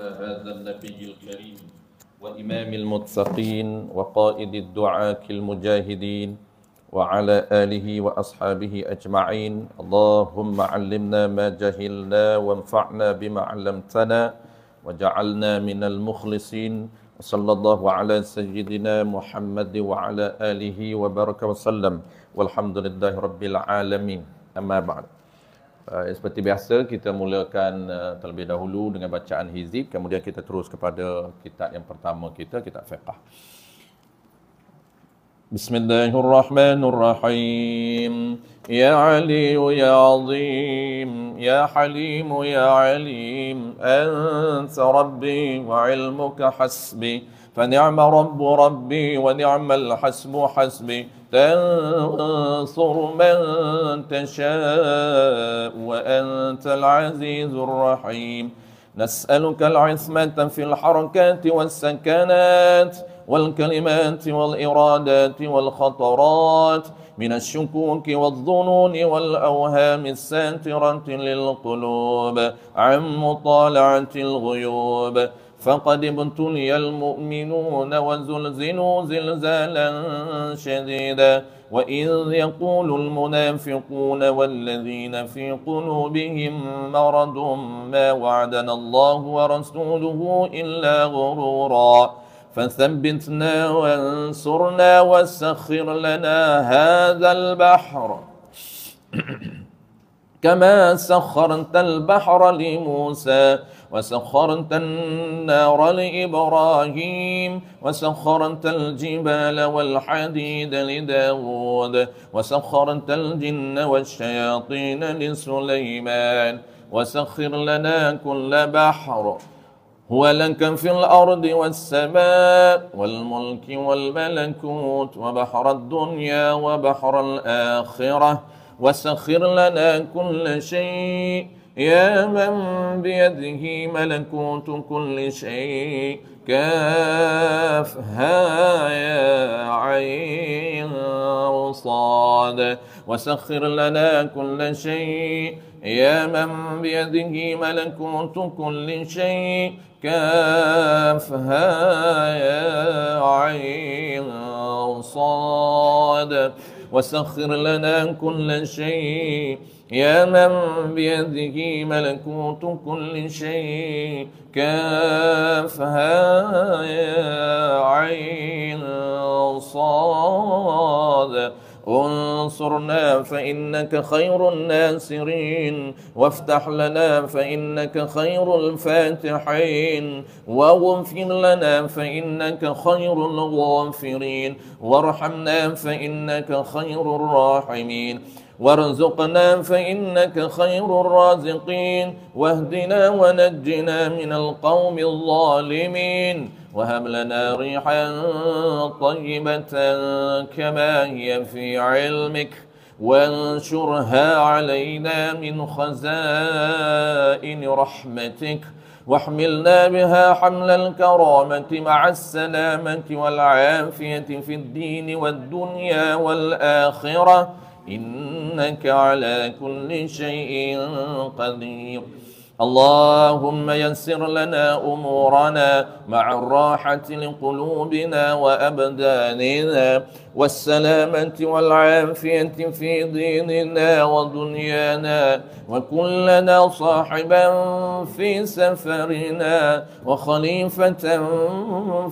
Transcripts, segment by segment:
على هذا النبي الكريم وإمام المتقين وقائد الدعاة المجاهدين وعلى آله وأصحابه أجمعين اللهم علمنا ما جهلنا وانفعنا بما علمتنا وجعلنا من المخلصين وصلى الله على سيدنا محمد وعلى آله وبارك وسلم والحمد لله رب العالمين أما بعد Uh, seperti biasa kita mulakan uh, terlebih dahulu dengan bacaan hizib kemudian kita terus kepada kitab yang pertama kita kitab fiqh. Bismillahirrahmanirrahim. Ya Ali ya Azim, ya Halim ya Alim, anta Rabbi wa ilmuka hasbi, fa ni'ma Rabbu Rabbi wa ni'mal hasmu hasbi. تنصر من تشاء وأنت العزيز الرحيم نسألك العصمة في الحركات والسكنات والكلمات والإرادات والخطرات من الشكوك والظنون والأوهام الساترة للقلوب عن مطالعة الغيوب فقد ابتلي المؤمنون وزلزلوا زلزالا شديدا وإذ يقول المنافقون والذين في قلوبهم مرض ما وعدنا الله ورسوله إلا غرورا فثبتنا وانصرنا وسخر لنا هذا البحر كما سخرت البحر لموسى وسخرت النار لإبراهيم وسخرت الجبال والحديد لداود وسخرت الجن والشياطين لسليمان وسخر لنا كل بحر هو لك في الأرض والسماء والملك والملكوت وبحر الدنيا وبحر الآخرة وسخر لنا كل شيء يا من بيده ملكوت كل شيء كافها يا عين صاد وسخر لنا كل شيء يا من بيده ملكوت كل شيء كافها يا عين صاد وسخر لنا كل شيء يا من بيده ملكوت كل شيء كافها يا عين صاد انصرنا فإنك خير الناصرين وافتح لنا فإنك خير الفاتحين واغفر لنا فإنك خير الغافرين وارحمنا فإنك خير الراحمين وارزقنا فإنك خير الرازقين واهدنا ونجنا من القوم الظالمين وهب لنا ريحا طيبة كما هي في علمك وانشرها علينا من خزائن رحمتك واحملنا بها حمل الكرامة مع السلامة والعافية في الدين والدنيا والآخرة إنك على كل شيء قدير اللهم يسر لنا أمورنا مع الراحة لقلوبنا وأبداننا والسلامة والعافية في ديننا ودنيانا وكلنا صاحبا في سفرنا وخليفة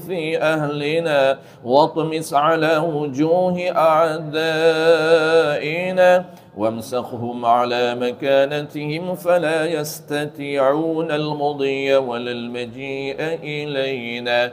في أهلنا واطمس على وجوه أعدائنا وامسخهم على مكانتهم فلا يستطيعون المضي ولا المجيء إلينا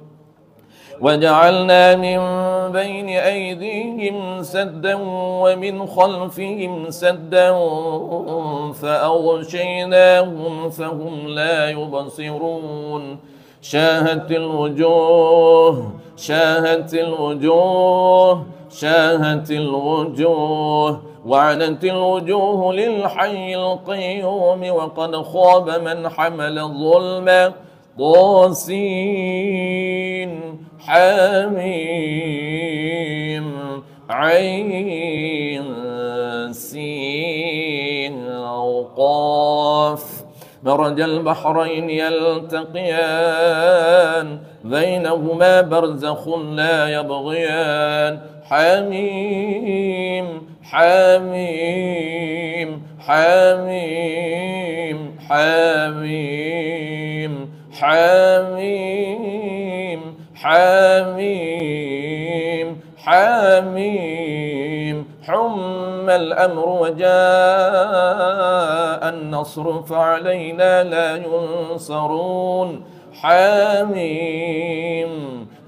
وجعلنا من بين أيديهم سدا ومن خلفهم سدا فأغشيناهم فهم لا يبصرون شاهت الوجوه شاهت الوجوه شاهت الوجوه وعنت الوجوه للحي القيوم وقد خاب من حمل ظلمًا طاسين حميم عين سين وقاف مرج البحرين يلتقيان بينهما برزخ لا يبغيان حميم حميم حميم حميم حميم حميم حميم حم الأمر وجاء النصر فعلينا لا ينصرون حميم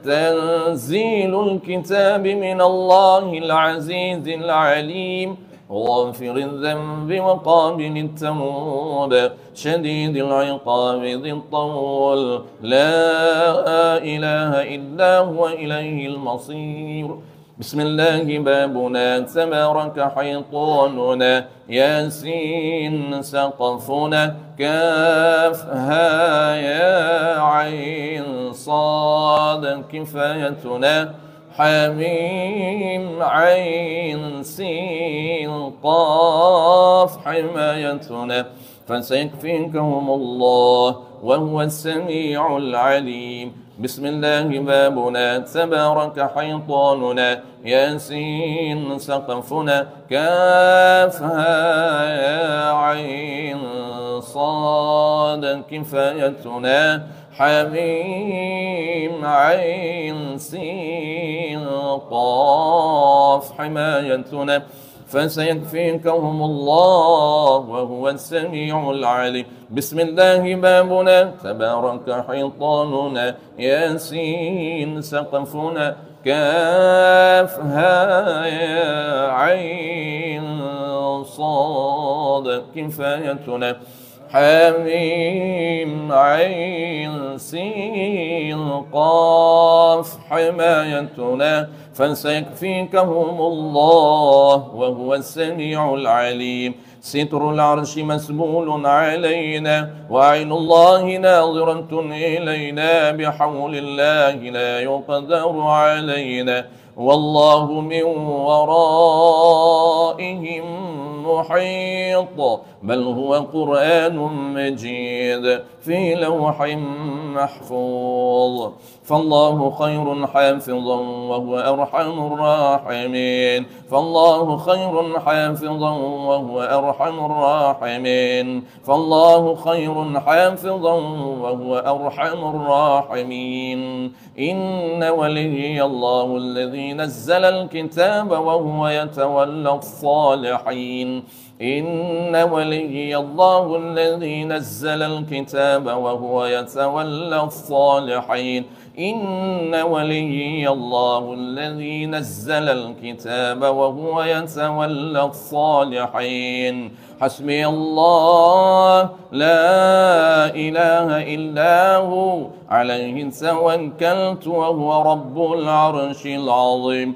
تنزيل الكتاب من الله العزيز العليم غافر الذنب وقابل التمود شديد العقاب ذي الطول لا إله إلا هو إليه المصير بسم الله بابنا تبارك حيطاننا ياسين سقفنا ها يا عين صاد كفايتنا حميم عين سين قاف حمايتنا فسيكفيكهم الله وهو السميع العليم بسم الله بابنا تبارك حيطاننا ياسين سقفنا كافها يا عين صاد كفايتنا حميم عين سين قاف حمايتنا فسيكفيكهم الله وهو السميع العليم بسم الله بابنا تبارك حيطاننا ياسين سقفنا كافها يا عين صاد كفايتنا حميم عين سين قاف حمايتنا فسيكفيكهم الله وهو السميع العليم ستر العرش مسبول علينا وعين الله ناظرة إلينا بحول الله لا يقدر علينا والله من ورائهم محيط بل هو قرآن مجيد في لوح محفوظ فالله خير حافظا وهو أرحم الراحمين فالله خير حافظا وهو أرحم الراحمين فالله خير حافظا وهو أرحم الراحمين إن ولي الله الذي نزل الكتاب وهو يتولى الصالحين إن ولي الله الذي نزل الكتاب وهو يتولى الصالحين إن ولي الله الذي نزل الكتاب وهو يتولى الصالحين حسبي الله لا إله إلا هو عليه توكلت وهو رب العرش العظيم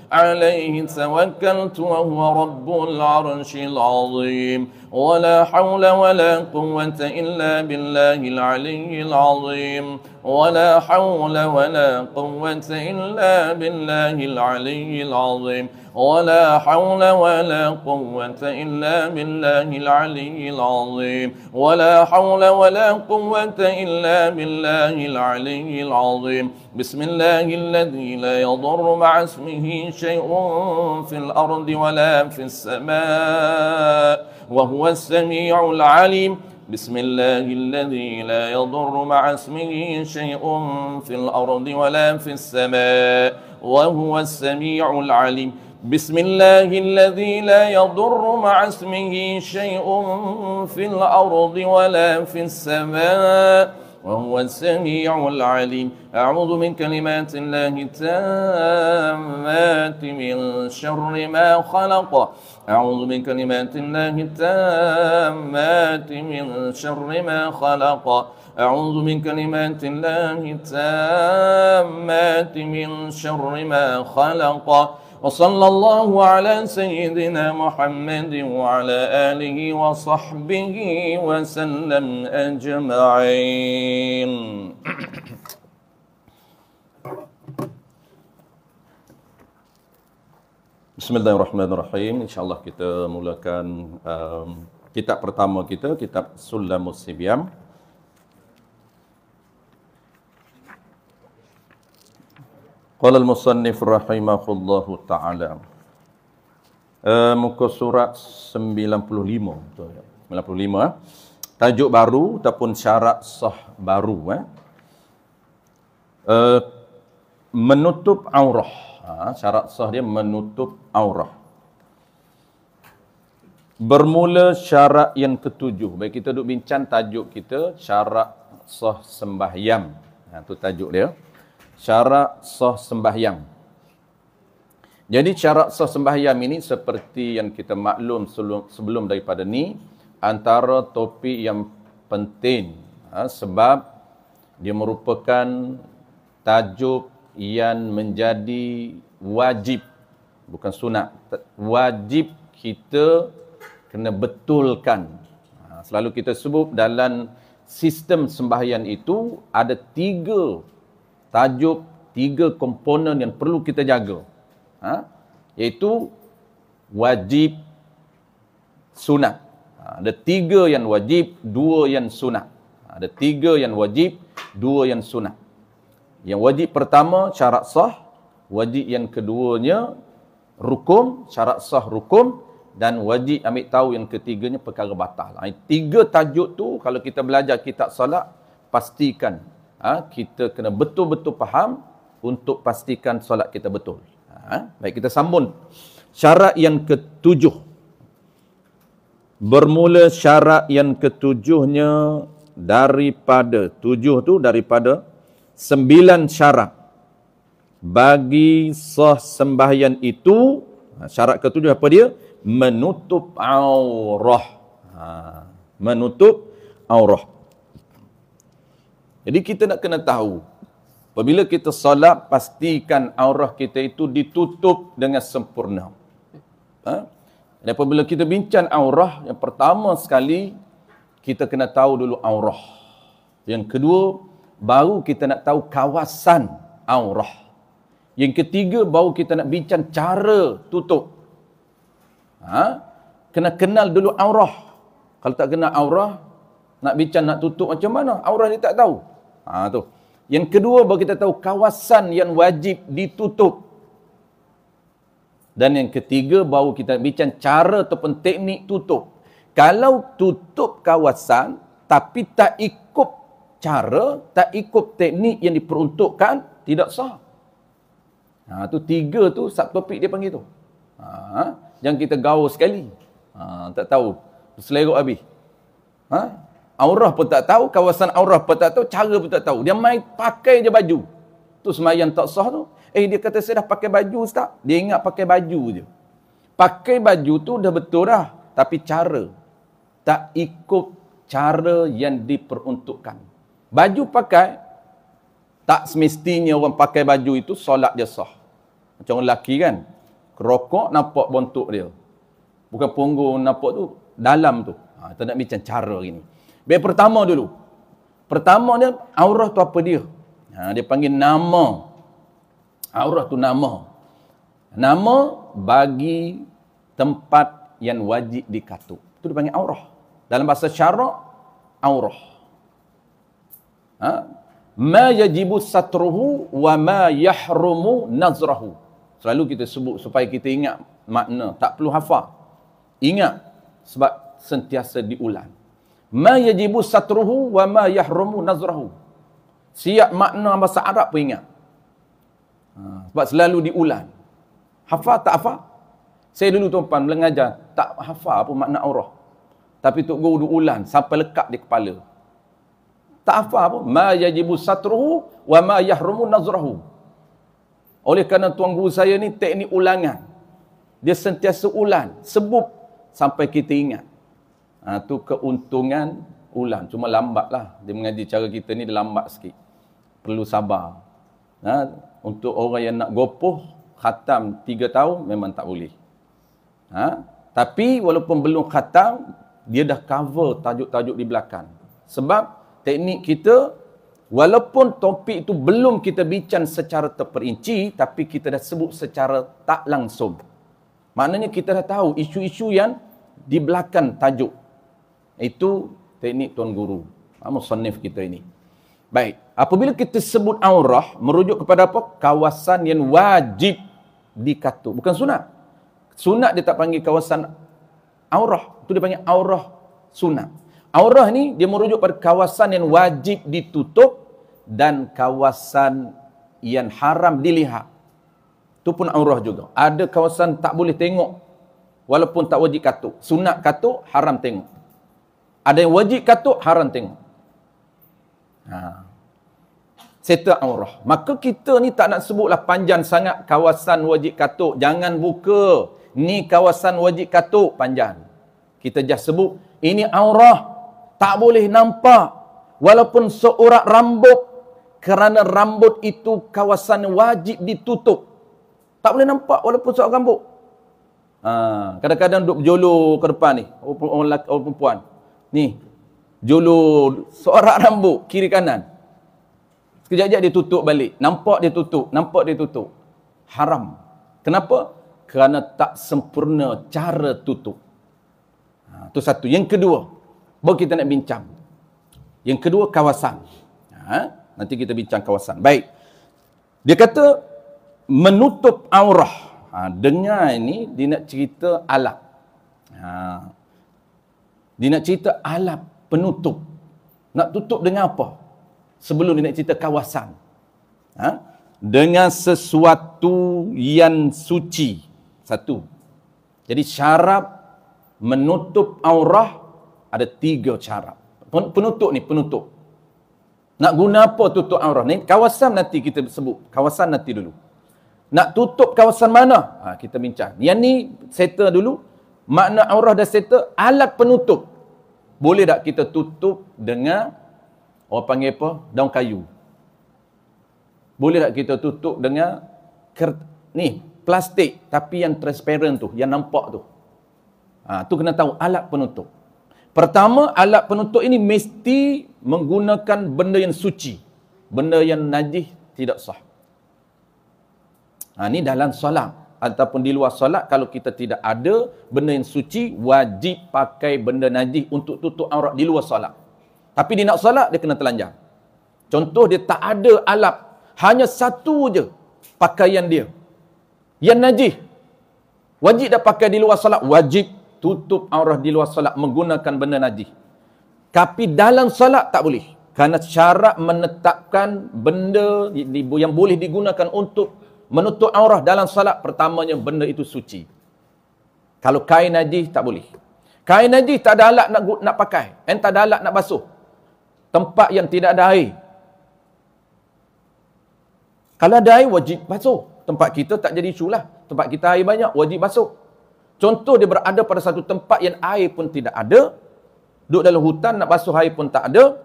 عليه توكلت وهو رب العرش العظيم ولا حول ولا قوة إلا بالله العلي العظيم ولا حول ولا قوة إلا بالله العلي العظيم ولا حول ولا قوة إلا بالله العلي العظيم ولا حول ولا قوة إلا بالله العلي العظيم بسم الله الذي لا يضر مع اسمه شيء في الأرض ولا في السماء وهو السميع العليم بسم الله الذي لا يضر مع اسمه شيء في الأرض ولا في السماء وهو السميع العليم بسم الله الذي لا يضر مع اسمه شيء في الأرض ولا في السماء وهو السميع العليم أعوذ من كلمات الله التامات من شر ما خلق أعوذ من كلمات الله التامات من شر ما خلق أعوذ من كلمات الله التامات من شر ما خلق وصلى الله على سيدنا محمد وعلى آله وصحبه وسلم أجمعين Bismillahirrahmanirrahim. Insyaallah kita mulakan um, kitab pertama kita, kitab Sulamus Sibyam. Qala al-musannif rahimahullahu ta'ala. Uh, muka surat 95. 95. Ya? Eh? Tajuk baru ataupun syarat sah baru. Eh. Uh, menutup aurah. Ha, syarat sah dia menutup aurah. Bermula syarat yang ketujuh. Baik kita duduk bincang tajuk kita syarat sah sembahyang. Itu ha, Tajuk dia syarat sah sembahyang. Jadi syarat sah sembahyang ini seperti yang kita maklum sebelum, sebelum daripada ni antara topik yang penting ha, sebab dia merupakan tajuk yang menjadi wajib bukan sunat wajib kita kena betulkan ha, selalu kita sebut dalam sistem sembahyang itu ada tiga tajuk tiga komponen yang perlu kita jaga. Ha? Iaitu wajib sunat. Ha, ada tiga yang wajib, dua yang sunat. Ha, ada tiga yang wajib, dua yang sunat. Yang wajib pertama syarat sah, wajib yang keduanya rukum, syarat sah rukum dan wajib ambil tahu yang ketiganya perkara batal. Ha, tiga tajuk tu kalau kita belajar kitab solat pastikan ha, kita kena betul-betul faham untuk pastikan solat kita betul. Ha, baik, kita sambung. Syarat yang ketujuh. Bermula syarat yang ketujuhnya daripada, tujuh tu daripada sembilan syarat bagi sah sembahyan itu, ha, syarat ketujuh apa dia? Menutup aurah. Ha, menutup aurah. Jadi kita nak kena tahu Apabila kita solat, pastikan aurah kita itu ditutup dengan sempurna. Ha? Dan apabila kita bincang aurah, yang pertama sekali, kita kena tahu dulu aurah. Yang kedua, baru kita nak tahu kawasan aurah. Yang ketiga, baru kita nak bincang cara tutup. Ha? Kena kenal dulu aurah. Kalau tak kenal aurah, nak bincang nak tutup macam mana? Aurah dia tak tahu. Ha, tu. Yang kedua, bagi kita tahu kawasan yang wajib ditutup. Dan yang ketiga, baru kita bincang cara ataupun teknik tutup. Kalau tutup kawasan tapi tak ikut cara, tak ikut teknik yang diperuntukkan, tidak sah. Ha, tu tiga tu subtopik dia panggil tu. Ha, jangan kita gaul sekali. Ha, tak tahu. Selerok habis. Ha? Aurah pun tak tahu, kawasan aurah pun tak tahu, cara pun tak tahu. Dia main pakai je baju. Tu semayang tak sah tu. Eh dia kata saya dah pakai baju ustaz. Dia ingat pakai baju je. Pakai baju tu dah betul dah. Tapi cara. Tak ikut cara yang diperuntukkan. Baju pakai. Tak semestinya orang pakai baju itu solat dia sah. Macam orang lelaki kan. Rokok nampak bontuk dia. Bukan punggung nampak tu. Dalam tu. Ha, tak nak macam cara gini. Baik pertama dulu. Pertama dia, aurah tu apa dia? Ha, dia panggil nama. Aurah tu nama. Nama bagi tempat yang wajib dikatuk. Itu dipanggil aurah. Dalam bahasa syarak, aurah. Ha? Ma yajibu satruhu wa ma yahrumu nazrahu. Selalu kita sebut supaya kita ingat makna. Tak perlu hafal. Ingat sebab sentiasa diulang ma yajibu satruhu wa ma yahrumu nazrahu siap makna bahasa Arab pun ingat ha, sebab selalu diulang hafal tak hafal saya dulu tuan-tuan mengajar tak hafal apa makna aurah tapi tok guru diulang sampai lekat di kepala tak hafal apa ma yajibu satruhu wa ma yahrumu nazrahu oleh kerana tuan guru saya ni teknik ulangan dia sentiasa ulang sebut sampai kita ingat Ha, tu keuntungan ulang. Cuma lambatlah lah. Dia mengaji cara kita ni dia lambat sikit. Perlu sabar. Ha, untuk orang yang nak gopoh, khatam tiga tahun memang tak boleh. Ha, tapi walaupun belum khatam, dia dah cover tajuk-tajuk di belakang. Sebab teknik kita, walaupun topik itu belum kita bincang secara terperinci, tapi kita dah sebut secara tak langsung. Maknanya kita dah tahu isu-isu yang di belakang tajuk. Itu teknik Tuan Guru. Ha, musannif kita ini. Baik. Apabila kita sebut aurah, merujuk kepada apa? Kawasan yang wajib dikatuk. Bukan sunat. Sunat dia tak panggil kawasan aurah. Itu dia panggil aurah sunat. Aurah ni dia merujuk pada kawasan yang wajib ditutup dan kawasan yang haram dilihat. Itu pun aurah juga. Ada kawasan tak boleh tengok walaupun tak wajib katuk. Sunat katuk, haram tengok. Ada yang wajib katuk, haram tengok. Ha. Settle aurah. Maka kita ni tak nak sebutlah panjang sangat kawasan wajib katuk. Jangan buka. Ni kawasan wajib katuk panjang. Kita just sebut. Ini aurah. Tak boleh nampak. Walaupun seorang rambut. Kerana rambut itu kawasan wajib ditutup. Tak boleh nampak walaupun seorang rambut. Ha. Kadang-kadang duduk berjolo ke depan ni. orang perempuan. Ni. Julur. Sorak rambut. Kiri kanan. Sekejap-kejap dia tutup balik. Nampak dia tutup. Nampak dia tutup. Haram. Kenapa? Kerana tak sempurna cara tutup. Ha, tu satu. Yang kedua. Baru kita nak bincang. Yang kedua, kawasan. Ha, nanti kita bincang kawasan. Baik. Dia kata, menutup aurah. Ha, dengar ini, dia nak cerita alat. Ha, dia nak cerita alat penutup. Nak tutup dengan apa? Sebelum dia nak cerita kawasan. Ha? Dengan sesuatu yang suci. Satu. Jadi syarab menutup aurah ada tiga syarab. Penutup ni, penutup. Nak guna apa tutup aurah ni? Kawasan nanti kita sebut. Kawasan nanti dulu. Nak tutup kawasan mana? Ha, kita bincang. Yang ni settle dulu. Makna aurah dah settle. Alat penutup boleh tak kita tutup dengan orang panggil apa? Daun kayu. Boleh tak kita tutup dengan kert- ni, plastik tapi yang transparent tu, yang nampak tu. Ha, tu kena tahu alat penutup. Pertama, alat penutup ini mesti menggunakan benda yang suci. Benda yang najih tidak sah. Ha, ini dalam solat ataupun di luar solat kalau kita tidak ada benda yang suci wajib pakai benda najis untuk tutup aurat di luar solat tapi dia nak solat dia kena telanjang contoh dia tak ada alat hanya satu je pakaian dia yang najis wajib dah pakai di luar solat wajib tutup aurat di luar solat menggunakan benda najis tapi dalam solat tak boleh kerana syarat menetapkan benda yang boleh digunakan untuk menutup aurah dalam solat pertamanya benda itu suci. Kalau kain najis tak boleh. Kain najis tak ada alat nak nak pakai, dan tak ada alat nak basuh. Tempat yang tidak ada air. Kalau ada air wajib basuh. Tempat kita tak jadi isu lah. Tempat kita air banyak wajib basuh. Contoh dia berada pada satu tempat yang air pun tidak ada. Duduk dalam hutan nak basuh air pun tak ada.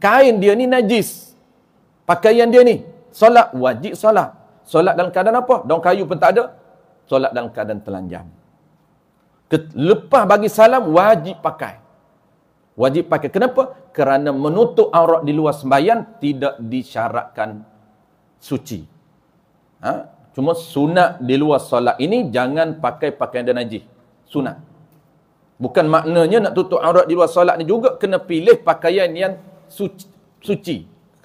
Kain dia ni najis. Pakaian dia ni. Solat wajib solat solat dalam keadaan apa? Daun kayu pun tak ada. Solat dalam keadaan telanjang. Ket- lepas bagi salam, wajib pakai. Wajib pakai. Kenapa? Kerana menutup aurat di luar sembahyang tidak disyaratkan suci. Ha? Cuma sunat di luar solat ini jangan pakai pakaian dan najis. Sunat. Bukan maknanya nak tutup aurat di luar solat ni juga kena pilih pakaian yang suci. suci.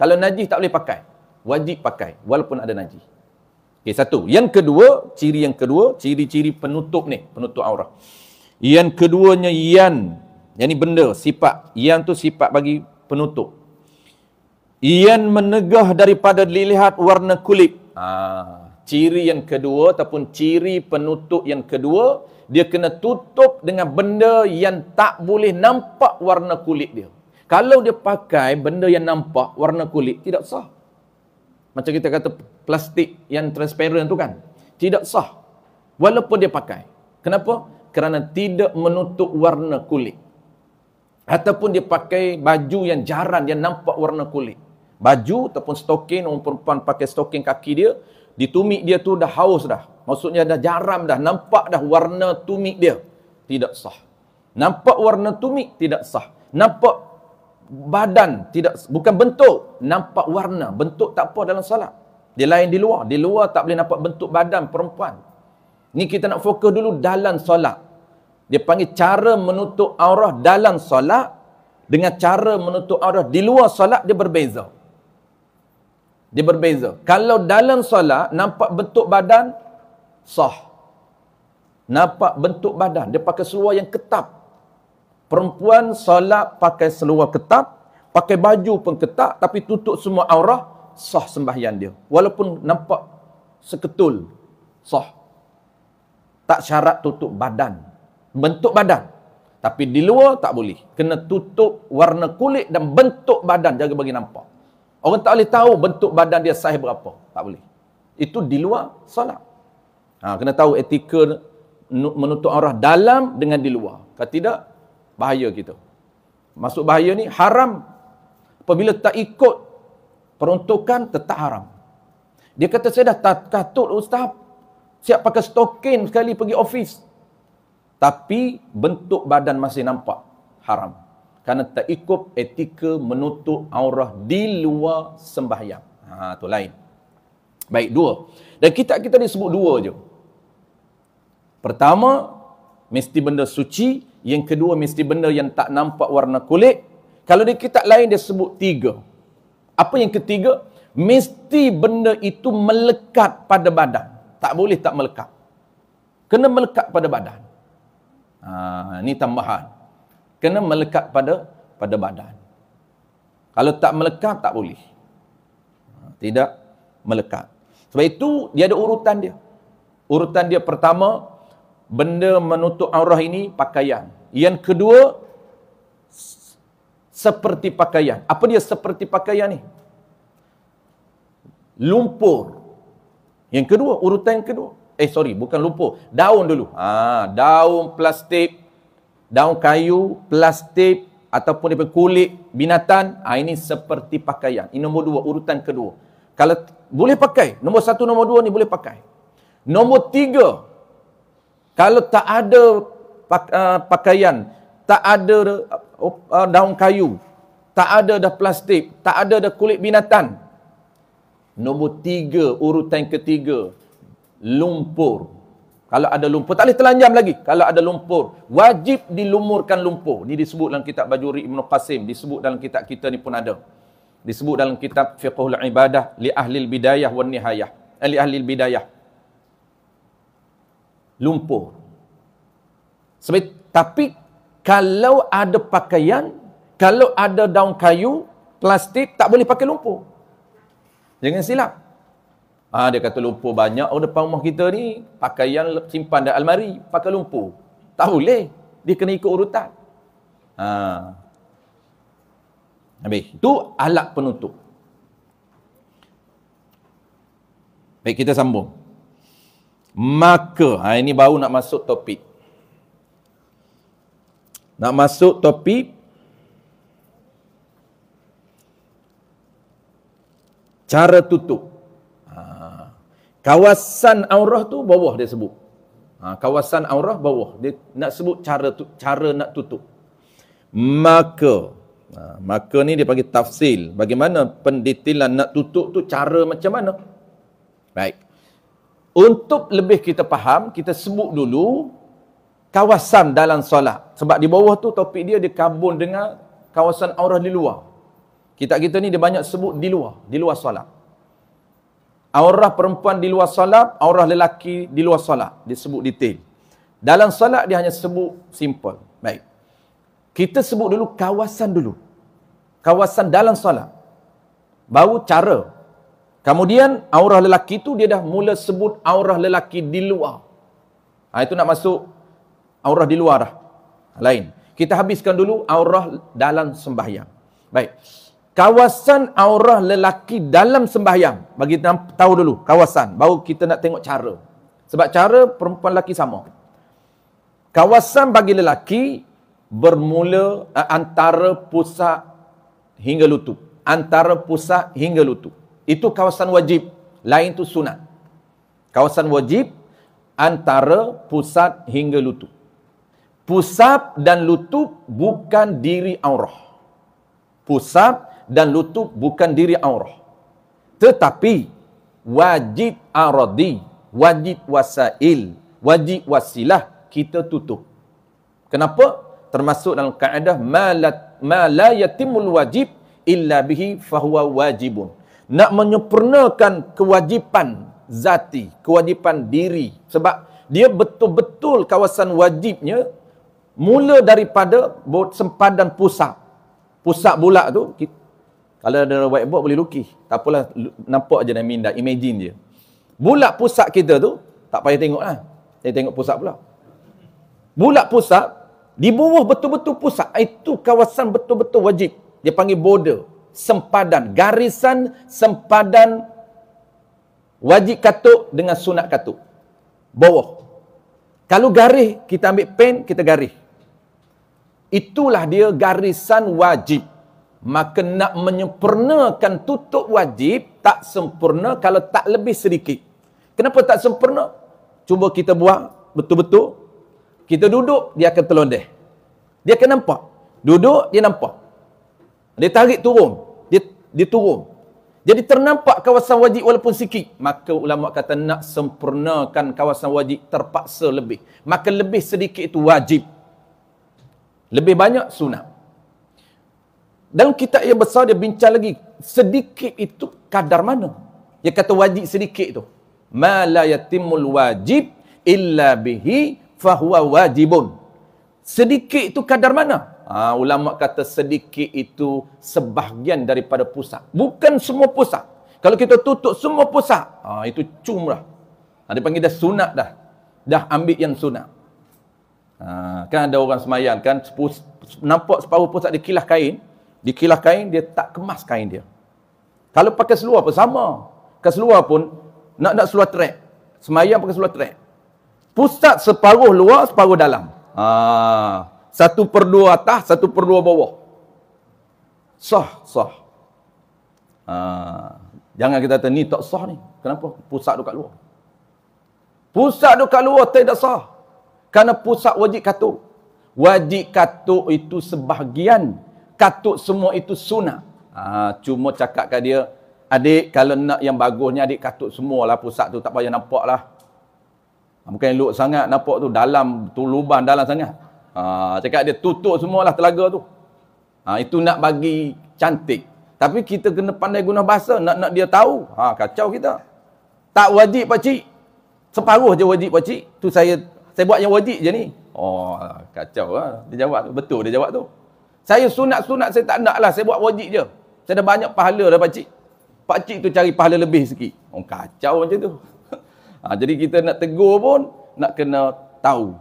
Kalau najis tak boleh pakai. Wajib pakai walaupun ada najis. Okey, satu. Yang kedua, ciri yang kedua, ciri-ciri penutup ni, penutup aurat. Yang keduanya yan. Yang ni benda, sifat. Yan tu sifat bagi penutup. Yan menegah daripada dilihat warna kulit. Ah, ciri yang kedua ataupun ciri penutup yang kedua, dia kena tutup dengan benda yang tak boleh nampak warna kulit dia. Kalau dia pakai benda yang nampak warna kulit, tidak sah. Macam kita kata plastik yang transparent tu kan. Tidak sah. Walaupun dia pakai. Kenapa? Kerana tidak menutup warna kulit. Ataupun dia pakai baju yang jarang yang nampak warna kulit. Baju ataupun stoking, orang perempuan pakai stoking kaki dia, ditumik dia tu dah haus dah. Maksudnya dah jaram dah, nampak dah warna tumik dia. Tidak sah. Nampak warna tumik, tidak sah. Nampak badan tidak bukan bentuk nampak warna bentuk tak apa dalam solat dia lain di luar di luar tak boleh nampak bentuk badan perempuan ni kita nak fokus dulu dalam solat dia panggil cara menutup aurat dalam solat dengan cara menutup aurat di luar solat dia berbeza dia berbeza kalau dalam solat nampak bentuk badan sah nampak bentuk badan dia pakai seluar yang ketat Perempuan solat pakai seluar ketat, pakai baju pun ketat tapi tutup semua aurat, sah sembahyang dia. Walaupun nampak seketul, sah. Tak syarat tutup badan. Bentuk badan. Tapi di luar tak boleh. Kena tutup warna kulit dan bentuk badan jaga bagi nampak. Orang tak boleh tahu bentuk badan dia sahih berapa. Tak boleh. Itu di luar solat. Ha, kena tahu etika menutup aurah dalam dengan di luar. Kalau tidak, bahaya kita. Masuk bahaya ni haram. Apabila tak ikut peruntukan tetap haram. Dia kata saya dah tak katut ustaz. Siap pakai stokin sekali pergi ofis. Tapi bentuk badan masih nampak haram. Kerana tak ikut etika menutup aurah di luar sembahyang. Ha, tu lain. Baik, dua. Dan kita kita disebut dua je. Pertama, mesti benda suci. Yang kedua mesti benda yang tak nampak warna kulit. Kalau di kitab lain dia sebut tiga. Apa yang ketiga? Mesti benda itu melekat pada badan. Tak boleh tak melekat. Kena melekat pada badan. Ha, ini tambahan. Kena melekat pada pada badan. Kalau tak melekat, tak boleh. Ha, tidak melekat. Sebab itu, dia ada urutan dia. Urutan dia pertama, benda menutup aurah ini pakaian. Yang kedua seperti pakaian. Apa dia seperti pakaian ni? Lumpur. Yang kedua, urutan yang kedua. Eh sorry, bukan lumpur. Daun dulu. Ha, daun plastik, daun kayu, plastik ataupun daripada kulit binatang. Ha, ini seperti pakaian. Ini nombor dua, urutan kedua. Kalau boleh pakai, nombor satu, nombor dua ni boleh pakai. Nombor tiga, kalau tak ada eh, pakaian, tak ada eh, eh, daun kayu, tak ada dah plastik, tak ada dah kulit binatang. Nombor tiga, urutan ketiga, lumpur. Kalau ada lumpur, tak boleh telanjam lagi. Kalau ada lumpur, wajib dilumurkan lumpur. Ini disebut dalam kitab Bajuri Ibn Qasim. Disebut dalam kitab kita ni pun ada. Disebut dalam kitab Fiqhul Ibadah li Ahlil Bidayah wa Nihayah. Eh, li Ahlil Bidayah lumpur. Sebab, tapi kalau ada pakaian, kalau ada daun kayu, plastik, tak boleh pakai lumpur. Jangan silap. Ha, dia kata lumpur banyak orang oh, depan rumah kita ni, pakaian simpan dalam almari, pakai lumpur. Tak boleh. Dia kena ikut urutan. Ha. Habis, itu alat penutup. Baik, kita sambung maka ha, ini baru nak masuk topik nak masuk topik cara tutup ha, kawasan aurah tu bawah dia sebut ha, kawasan aurah bawah dia nak sebut cara tu, cara nak tutup maka ha, maka ni dia panggil tafsil bagaimana pendetilan nak tutup tu cara macam mana baik untuk lebih kita faham, kita sebut dulu kawasan dalam solat. Sebab di bawah tu topik dia dia kabun dengan kawasan aurah di luar. Kita kita ni dia banyak sebut di luar, di luar solat. Aurah perempuan di luar solat, aurah lelaki di luar solat. Dia sebut detail. Dalam solat dia hanya sebut simple. Baik. Kita sebut dulu kawasan dulu. Kawasan dalam solat. Baru cara Kemudian aurah lelaki itu dia dah mula sebut aurah lelaki di luar. Ha, itu nak masuk aurah di luar dah. Ha, lain. Kita habiskan dulu aurah dalam sembahyang. Baik. Kawasan aurah lelaki dalam sembahyang. Bagi kita tahu dulu kawasan. Baru kita nak tengok cara. Sebab cara perempuan lelaki sama. Kawasan bagi lelaki bermula eh, antara pusat hingga lutut. Antara pusat hingga lutut. Itu kawasan wajib. Lain tu sunat. Kawasan wajib antara pusat hingga lutut. Pusat dan lutut bukan diri aurah. Pusat dan lutut bukan diri aurah. Tetapi wajib aradi, wajib wasail, wajib wasilah kita tutup. Kenapa? Termasuk dalam kaedah ma la, yatimul wajib illa bihi fahuwa wajibun nak menyempurnakan kewajipan zati, kewajipan diri. Sebab dia betul-betul kawasan wajibnya mula daripada sempadan pusat. Pusat bulat tu, kalau ada whiteboard boleh lukis. Tak apalah, nampak je dan minda, imagine je. Bulat pusat kita tu, tak payah tengok lah. Saya tengok pusat pula. Bulat pusat, di bawah betul-betul pusat, itu kawasan betul-betul wajib. Dia panggil border sempadan, garisan sempadan wajib katuk dengan sunat katuk. Bawah. Kalau garis, kita ambil pen, kita garis. Itulah dia garisan wajib. Maka nak menyempurnakan tutup wajib, tak sempurna kalau tak lebih sedikit. Kenapa tak sempurna? Cuba kita buat betul-betul. Kita duduk, dia akan terlondeh. Dia akan nampak. Duduk, dia nampak. Dia tarik turun dia turun. Jadi ternampak kawasan wajib walaupun sikit. Maka ulama kata nak sempurnakan kawasan wajib terpaksa lebih. Maka lebih sedikit itu wajib. Lebih banyak sunnah. Dalam kitab yang besar dia bincang lagi. Sedikit itu kadar mana? Dia kata wajib sedikit itu. Ma la yatimul wajib illa bihi fahuwa wajibun. Sedikit itu kadar mana? Uh, ulama kata sedikit itu sebahagian daripada pusat. Bukan semua pusat. Kalau kita tutup semua pusat, uh, itu cumrah. Ada ah, panggil dah sunat dah. Dah ambil yang sunat. Uh, kan ada orang semayang kan, sepus, nampak separuh pusat dia kilah kain. Dia kilah kain, dia tak kemas kain dia. Kalau pakai seluar pun sama. Kalau seluar pun, nak-nak seluar trek. Semayang pakai seluar trek. Pusat separuh luar, separuh dalam. Haa. Satu per dua atas, satu per dua bawah. Sah, sah. Uh, jangan kita kata ni tak sah ni. Kenapa? Pusat duduk kat luar. Pusat duduk kat luar tidak sah. Kerana pusat wajib katuk. Wajib katuk itu sebahagian. Katuk semua itu sunnah. Uh, cuma cakap kat dia, adik kalau nak yang bagusnya adik katuk semua lah pusat tu tak payah nampak lah. Ha, bukan elok sangat nampak tu dalam tu lubang dalam sangat. Ha, cakap dia tutup semualah telaga tu. Ha, itu nak bagi cantik. Tapi kita kena pandai guna bahasa. Nak nak dia tahu. Ha, kacau kita. Tak wajib pakcik. Separuh je wajib pakcik. Tu saya saya buat yang wajib je ni. Oh, kacau lah. Dia jawab tu. Betul dia jawab tu. Saya sunat-sunat saya tak nak lah. Saya buat wajib je. Saya ada banyak pahala dah pakcik. Pakcik tu cari pahala lebih sikit. Oh, kacau macam tu. Ha, jadi kita nak tegur pun nak kena tahu.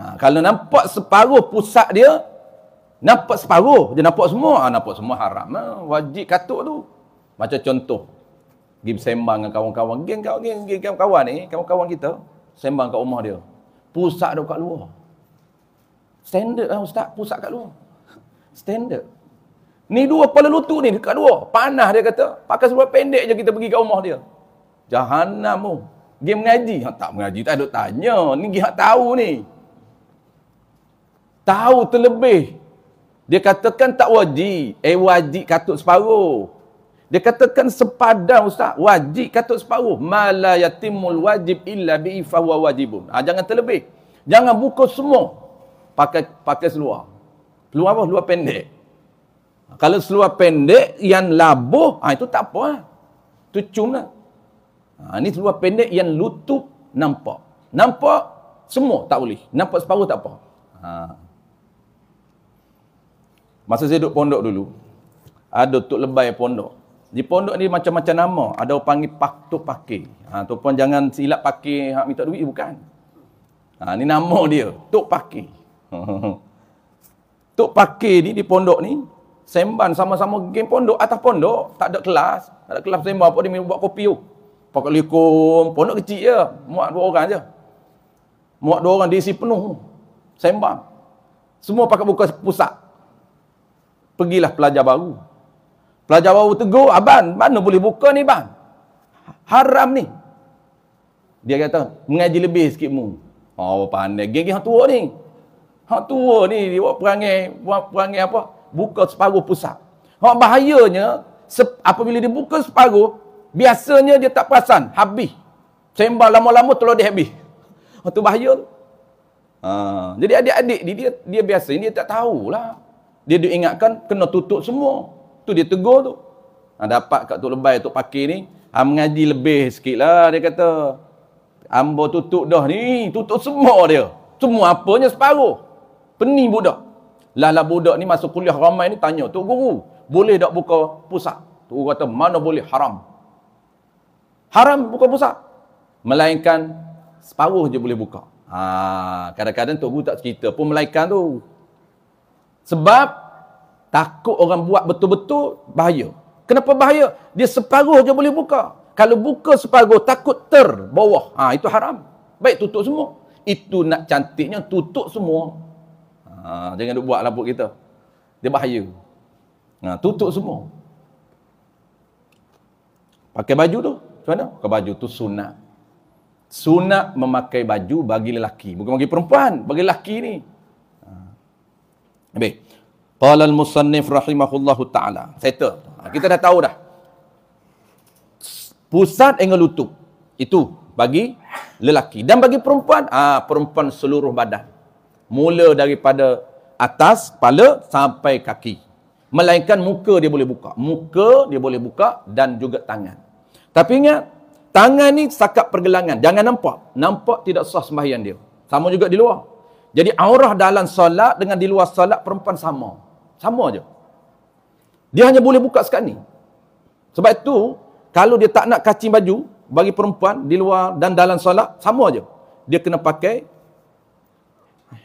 Ha, kalau nampak separuh pusat dia, nampak separuh, dia nampak semua. Ha, nampak semua haram. Ha, wajib katuk tu. Macam contoh, pergi sembang dengan kawan-kawan. Geng kawan, kawan ni, kawan-kawan kita, sembang kat rumah dia. Pusat dia kat luar. Standard lah ustaz, pusat kat luar. Standard. Ni dua kepala lutu ni dekat dua. Panah dia kata. Pakai sebuah pendek je kita pergi ke rumah dia. Jahanam tu. Game mengaji. Ha, tak mengaji. Tak ada tanya. Ni dia tahu ni. Tahu terlebih. Dia katakan tak wajib. Eh wajib katuk separuh. Dia katakan sepadan ustaz. Wajib katuk separuh. Mala yatimul wajib illa bi'ifah wa wajibun. Ha, jangan terlebih. Jangan buka semua. Pakai pakai seluar. Seluar apa? Seluar pendek. Kalau seluar pendek yang labuh, ha, itu tak apa. Ha. Itu cuma. Ha, ini ha, seluar pendek yang lutut nampak. Nampak semua tak boleh. Nampak separuh tak apa. Ha. Masa saya duduk pondok dulu, ada Tok Lebay pondok. Di pondok ni macam-macam nama. Ada orang panggil Pak Tok Pakai. Ha, Tok Puan jangan silap Pakai hak minta duit. Bukan. Ha, ni nama dia. Tuk Pakai. Tuk Pakai ni di pondok ni, semban sama-sama game pondok. Atas pondok, tak ada kelas. Tak ada kelas semban. Apa dia buat kopi tu. Pakai likum. Pondok kecil je. Muat dua orang je. Muat dua orang diisi penuh. Sembang. Semua pakai buka pusat pergilah pelajar baru. Pelajar baru tegur, abang, mana boleh buka ni bang? Haram ni. Dia kata, mengaji lebih sikit mu. Oh, pandai. Geng-geng hak tua ni. Hak tua ni, dia buat perangai, buat perangai apa? Buka separuh pusat. Hak bahayanya, sep, apabila dia buka separuh, biasanya dia tak perasan. Habis. Sembah lama-lama telah dia habis. Itu bahaya. Ha. Jadi adik-adik dia, dia, dia biasa. Dia tak tahulah dia diingatkan kena tutup semua tu dia tegur tu ha, dapat kat Tok Lebay Tok Pakir ni ha, mengaji lebih sikit lah dia kata Ambo tutup dah ni tutup semua dia semua apanya separuh peni budak lah lah budak ni masuk kuliah ramai ni tanya Tok Guru boleh tak buka pusat Tok Guru kata mana boleh haram haram buka pusat melainkan separuh je boleh buka ha, kadang-kadang Tok Guru tak cerita pun melainkan tu sebab Takut orang buat betul-betul bahaya. Kenapa bahaya? Dia separuh je boleh buka. Kalau buka separuh takut ter bawah. Ha, itu haram. Baik tutup semua. Itu nak cantiknya tutup semua. Ha, jangan duk buat lapuk kita. Dia bahaya. Ha, tutup semua. Pakai baju tu. Macam mana? Pakai baju tu sunat. Sunat memakai baju bagi lelaki. Bukan bagi perempuan. Bagi lelaki ni. Ha. Baik. Qala al-musannif rahimahullahu ta'ala. Settle. Ha, kita dah tahu dah. Pusat angle lutut. Itu bagi lelaki. Dan bagi perempuan, ah perempuan seluruh badan. Mula daripada atas kepala sampai kaki. Melainkan muka dia boleh buka. Muka dia boleh buka dan juga tangan. Tapi ingat, tangan ni sakap pergelangan. Jangan nampak. Nampak tidak sah sembahyang dia. Sama juga di luar. Jadi aurah dalam solat dengan di luar solat perempuan sama. Sama aja. Dia hanya boleh buka sekat ni. Sebab itu, kalau dia tak nak kacing baju bagi perempuan di luar dan dalam solat, sama aja. Dia kena pakai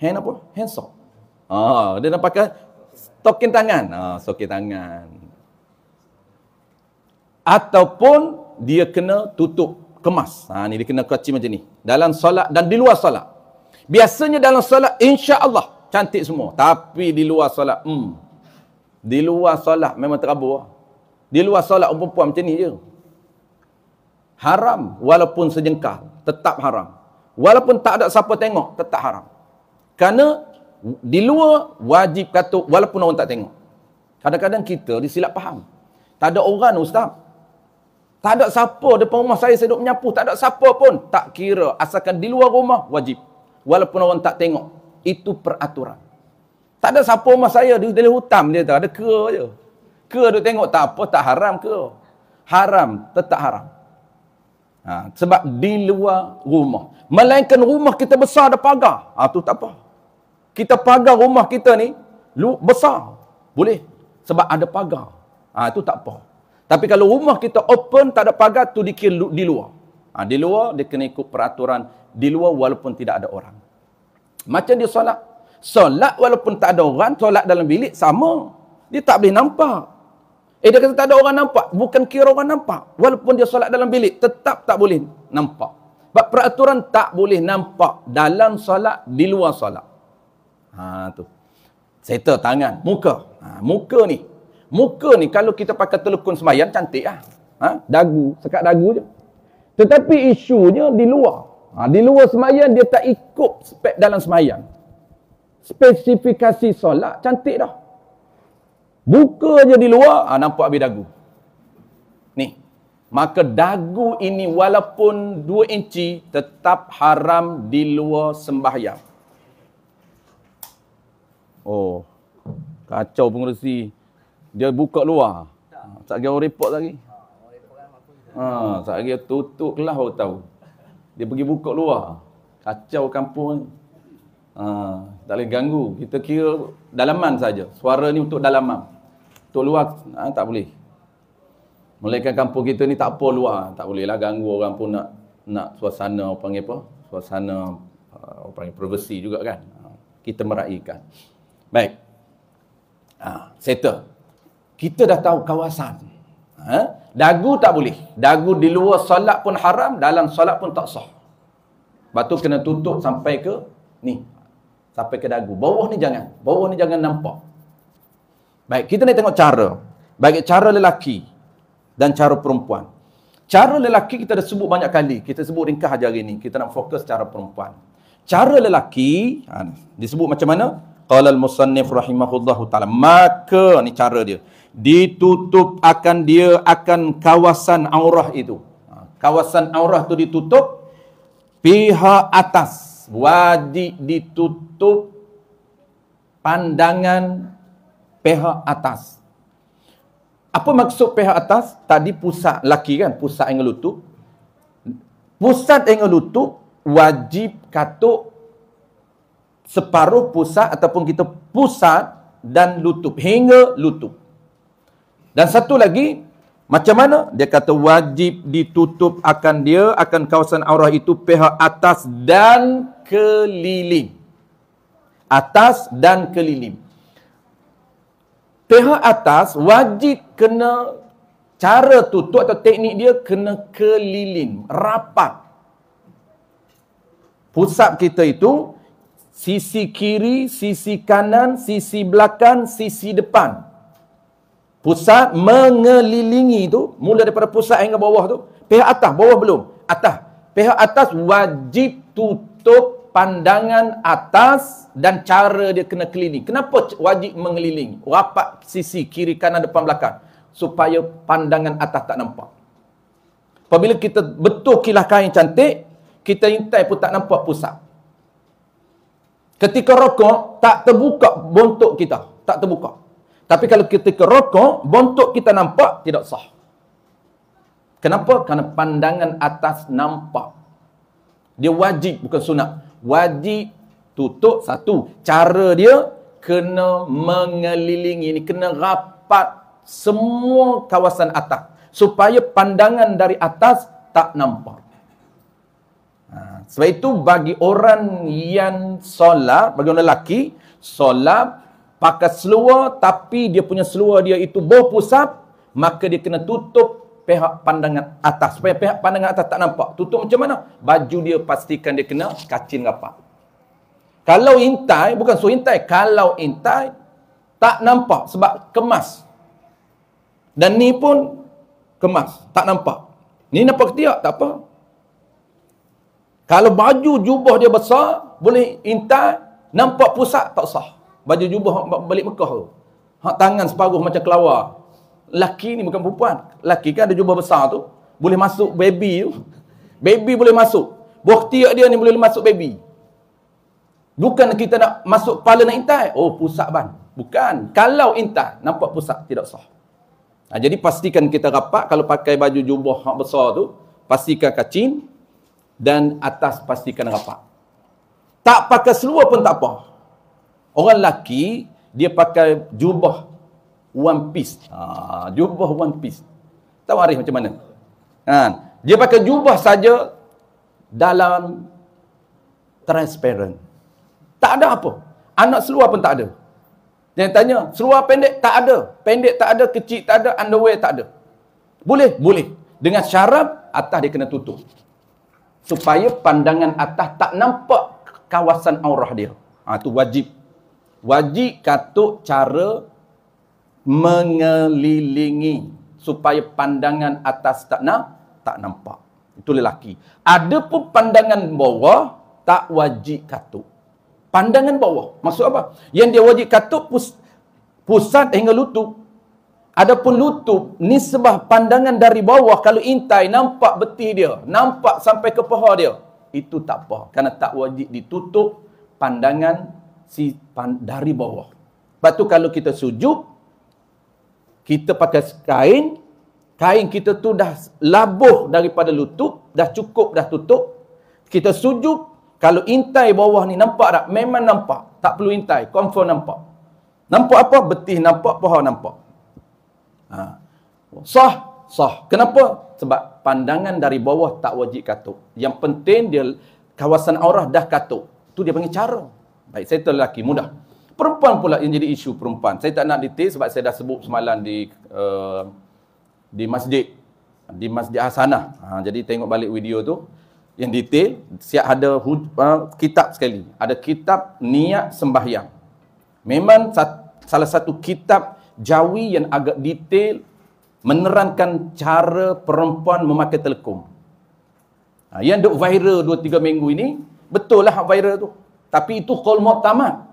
hand apa? Hand sock. Ah, dia nak pakai stokin tangan. Ah, stokin tangan. Ataupun dia kena tutup kemas. Ha, ni dia kena kaci macam ni. Dalam solat dan di luar solat. Biasanya dalam solat, insya Allah cantik semua. Tapi di luar solat, hmm, di luar solat memang terabur lah. Di luar solat perempuan macam ni je. Haram walaupun sejengkal, tetap haram. Walaupun tak ada siapa tengok, tetap haram. Kerana di luar wajib kata walaupun orang tak tengok. Kadang-kadang kita disilap faham. Tak ada orang ustaz. Tak ada siapa depan rumah saya saya duduk menyapu, tak ada siapa pun. Tak kira asalkan di luar rumah wajib. Walaupun orang tak tengok. Itu peraturan. Tak ada siapa rumah saya di dalam hutan dia tu. Ada ke je. Ke duk tengok tak apa, tak haram ke. Haram, tetap haram. Ha, sebab di luar rumah. Melainkan rumah kita besar ada pagar. Ha, tak apa. Kita pagar rumah kita ni, lu, besar. Boleh. Sebab ada pagar. Ha, tak apa. Tapi kalau rumah kita open, tak ada pagar, tu dikira di luar. Ha, di luar, dia kena ikut peraturan. Di luar walaupun tidak ada orang. Macam dia solat, solat walaupun tak ada orang, solat dalam bilik sama. Dia tak boleh nampak. Eh dia kata tak ada orang nampak. Bukan kira orang nampak. Walaupun dia solat dalam bilik, tetap tak boleh nampak. Sebab peraturan tak boleh nampak dalam solat, di luar solat. Ha tu. Settle tangan, muka. Ha, muka ni. Muka ni kalau kita pakai telukun semayan, cantik lah. Ha? Dagu, sekat dagu je. Tetapi isunya di luar. Ha, di luar semayan, dia tak ikut spek dalam semayan spesifikasi solat cantik dah buka je di luar ha, nampak habis dagu ni maka dagu ini walaupun dua inci tetap haram di luar sembahyang oh kacau pengerusi dia buka luar tak kira orang report lagi Ha, tak kira tutup lah, baru tahu. Dia pergi buka luar. Kacau kampung ni. Ha, tak boleh ganggu. Kita kira dalaman saja. Suara ni untuk dalaman. Untuk luar ha, tak boleh. Melainkan kampung kita ni tak apa luar, tak boleh lah ganggu orang pun nak nak suasana orang panggil apa? Suasana uh, ha, orang panggil privacy juga kan. Ha, kita meraihkan. Baik. Ha, settle. Kita dah tahu kawasan. Ha? Dagu tak boleh. Dagu di luar solat pun haram, dalam solat pun tak sah. Batu kena tutup sampai ke ni, sampai ke dagu. Bawah ni jangan. Bawah ni jangan nampak. Baik, kita nak tengok cara. Baik, cara lelaki dan cara perempuan. Cara lelaki kita dah sebut banyak kali. Kita sebut ringkas hari ini. Kita nak fokus cara perempuan. Cara lelaki, ha, disebut macam mana? Qala al-musannif rahimahullahu ta'ala. Maka, ni cara dia. Ditutup akan dia akan kawasan aurah itu. Ha, kawasan aurah tu ditutup pihak atas wajib ditutup pandangan pihak atas. Apa maksud pihak atas? Tadi pusat laki kan, pusat yang lutut. Pusat yang lutut wajib katuk separuh pusat ataupun kita pusat dan lutut hingga lutut. Dan satu lagi, macam mana? Dia kata wajib ditutup akan dia, akan kawasan aurah itu pihak atas dan keliling. Atas dan keliling. Pihak atas wajib kena cara tutup atau teknik dia kena keliling, rapat. Pusat kita itu sisi kiri, sisi kanan, sisi belakang, sisi depan. Pusat mengelilingi tu, mula daripada pusat hingga bawah tu. Pihak atas, bawah belum. Atas. Pihak atas wajib tutup pandangan atas dan cara dia kena keliling. Kenapa wajib mengelilingi? Rapat sisi kiri kanan depan belakang. Supaya pandangan atas tak nampak. Apabila kita betul kilah kain cantik, kita intai pun tak nampak pusat. Ketika rokok, tak terbuka bontok kita. Tak terbuka. Tapi kalau kita ke rokok, bontok kita nampak tidak sah. Kenapa? Karena pandangan atas nampak. Dia wajib, bukan sunat. Wajib tutup satu. Cara dia kena mengelilingi ini. Kena rapat semua kawasan atas. Supaya pandangan dari atas tak nampak. Ha, sebab itu bagi orang yang solat, bagi orang lelaki, solat pakai seluar tapi dia punya seluar dia itu berpusap maka dia kena tutup pihak pandangan atas supaya pihak pandangan atas tak nampak tutup macam mana baju dia pastikan dia kena kacin rapat kalau intai bukan so intai kalau intai tak nampak sebab kemas dan ni pun kemas tak nampak ni nampak ketiak tak apa kalau baju jubah dia besar boleh intai nampak pusat tak sah baju jubah balik Mekah tu. Hak tangan separuh macam kelawar. Laki ni bukan perempuan. Laki kan ada jubah besar tu. Boleh masuk baby tu. Baby boleh masuk. Buah tiak dia ni boleh masuk baby. Bukan kita nak masuk kepala nak intai. Oh, pusat ban. Bukan. Kalau intai, nampak pusat tidak sah. Nah, ha, jadi pastikan kita rapat kalau pakai baju jubah hak besar tu. Pastikan kacin. Dan atas pastikan rapat. Tak pakai seluar pun tak apa. Orang laki dia pakai jubah one piece. Ha, jubah one piece. Tahu Arif macam mana? Ha, dia pakai jubah saja dalam transparent. Tak ada apa. Anak seluar pun tak ada. Yang tanya, seluar pendek tak ada. Pendek tak ada, kecil tak ada, underwear tak ada. Boleh? Boleh. Dengan syarat, atas dia kena tutup. Supaya pandangan atas tak nampak kawasan aurah dia. Itu ha, wajib wajib katuk cara mengelilingi supaya pandangan atas tak nak tak nampak itu lelaki adapun pandangan bawah tak wajib katuk pandangan bawah maksud apa yang dia wajib katuk pus pusat hingga lutut adapun lutut ni sebab pandangan dari bawah kalau intai nampak beti dia nampak sampai ke paha dia itu tak apa kerana tak wajib ditutup pandangan si dari bawah. Lepas tu kalau kita sujud, kita pakai kain, kain kita tu dah labuh daripada lutut, dah cukup, dah tutup. Kita sujud, kalau intai bawah ni nampak tak? Memang nampak. Tak perlu intai, confirm nampak. Nampak apa? Betih nampak, pohon nampak. Ha. Sah, sah. Kenapa? Sebab pandangan dari bawah tak wajib katuk. Yang penting dia kawasan aurah dah katuk. Tu dia panggil cara. Baik, settle lelaki mudah. Perempuan pula yang jadi isu perempuan. Saya tak nak detail sebab saya dah sebut semalam di uh, di masjid di Masjid Hasanah. Ha, jadi tengok balik video tu yang detail, siap ada huj- uh, eh, kitab sekali. Ada kitab niat sembahyang. Memang sat- salah satu kitab jawi yang agak detail menerangkan cara perempuan memakai telekom. Ha, yang dok viral 2 3 minggu ini, betul lah viral tu. Tapi itu qaul muqtamad.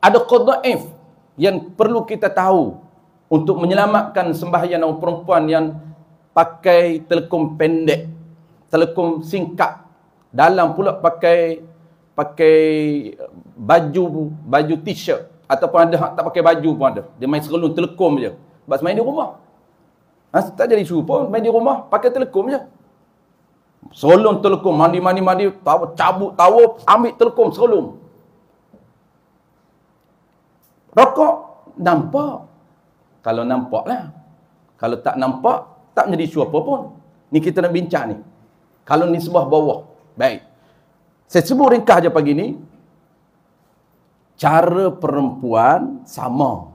Ada qaul dhaif yang perlu kita tahu untuk menyelamatkan sembahyang orang perempuan yang pakai telekom pendek, telekom singkat, dalam pula pakai pakai eh, baju baju t-shirt ataupun ada tak pakai baju pun ada. Dia main serlun telekom je. Sebab main di rumah. Ha, tak jadi isu pun main di rumah pakai telekom je. Serlun telekom mandi-mandi mandi, mandi, cabut tawa, ambil telekom serlun. Rokok, nampak. Kalau nampaklah. Kalau tak nampak, tak jadi isu apa pun. Ni kita nak bincang ni. Kalau ni sebuah bawah. Baik. Saya sebut ringkas je pagi ni. Cara perempuan sama.